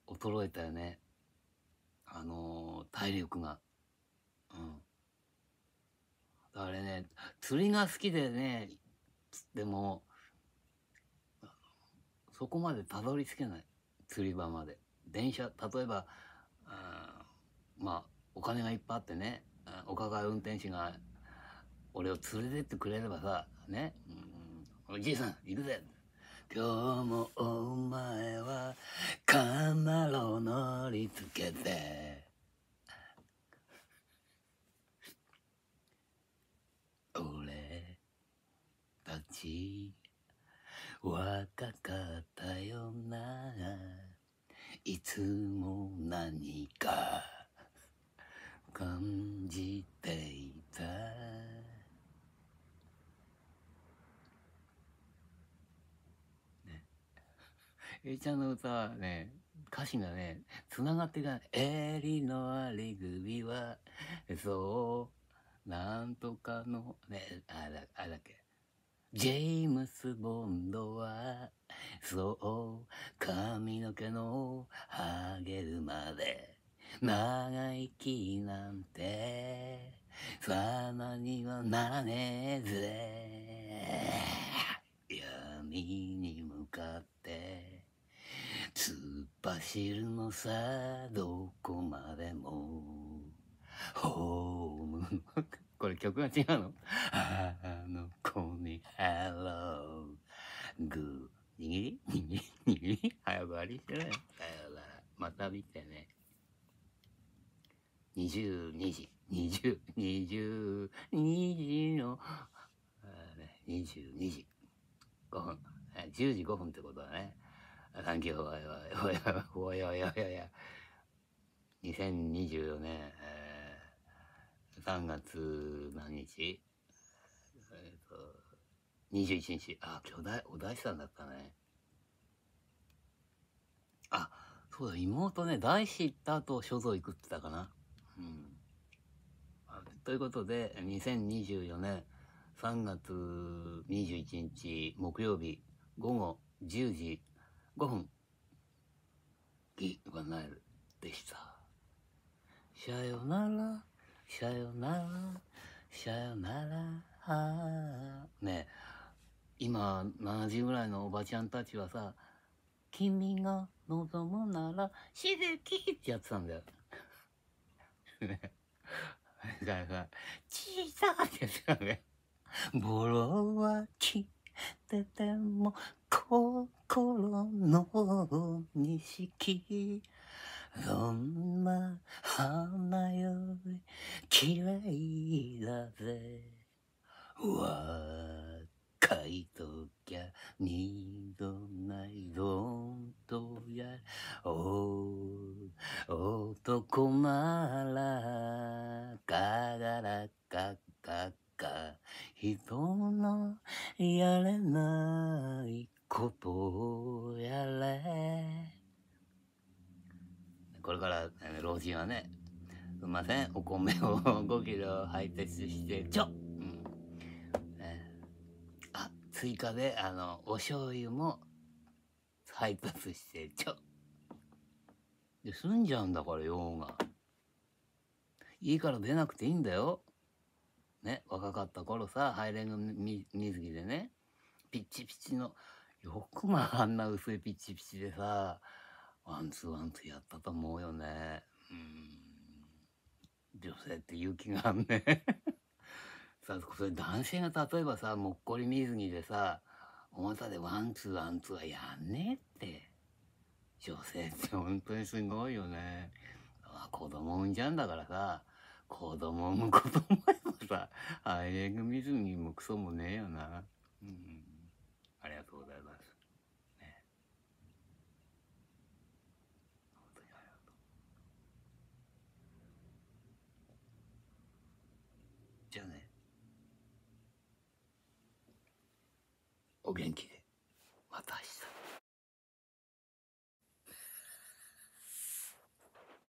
衰えたよねあのー、体力がうんあれね釣りが好きでねでもそこまでたどり着けない釣り場まで電車例えばまあお金がいっぱいあってねお抱え運転手が俺を連れてってくれればさね、うん、おじいさんいるぜ今日もお前はカナロ乗りつけて俺たち若かったよないつも何か感じていたねえちゃんの歌はね歌詞がねつながってが「りのあり首はそうなんとかのねあらあらけジェームス・ボンドは、そう、髪の毛のハゲるまで、長生きなんて、さなにはならねえぜ。闇に向かって、突っ走るのさ、どこまでも、ホーム。これ曲が違うのあの子にハローグー握り握り握り早くありしてないさよならまた見てね22時20 22時の22時5分10時5分ってことだね環境おいおいおいおいおいおいおいおい2024年、えー3月何日えっ、ー、と、21日。あ、今日だお大師さんだったね。あ、そうだ、妹ね、大師行った後、所蔵行くって言ったかな。うん。ということで、2024年3月21日木曜日午後10時5分、ギ・バナエルでした。さよなら。さよなら、さよなら。ね今、7時ぐらいのおばちゃんたちはさ、君が望むなら、しずきってやってたんだよ。ね。だから、小さってやってたんだよ。ボロは切ってても、心の錦。どんな花より嫌いだぜ若い時は二度ないどんとやお男ならかがらかかか人のやれないことをやれこれから老人はね、すいません、お米を5キロ配達して、ちょ、うんね、あ、追加で、あの、お醤油も配達して、ちょ。で、済んじゃうんだから、用が。家から出なくていいんだよ。ね、若かった頃さ、ハイレンの水着でね、ピッチピチの、よくまああんな薄いピッチピチでさ、ワンツーワンツーやったと思うよね。うん。女性って勇気があんね。さあ、それ男性が例えばさ、もっこり水着でさ、表でワンツーワンツーはやんねえって。女性って本当にすごいよね。あ子供産んじゃうんだからさ、子供産む子ともさ、ハイレグ水着もクソもねえよな。うん。ありがとうございます。お元気で。また明日。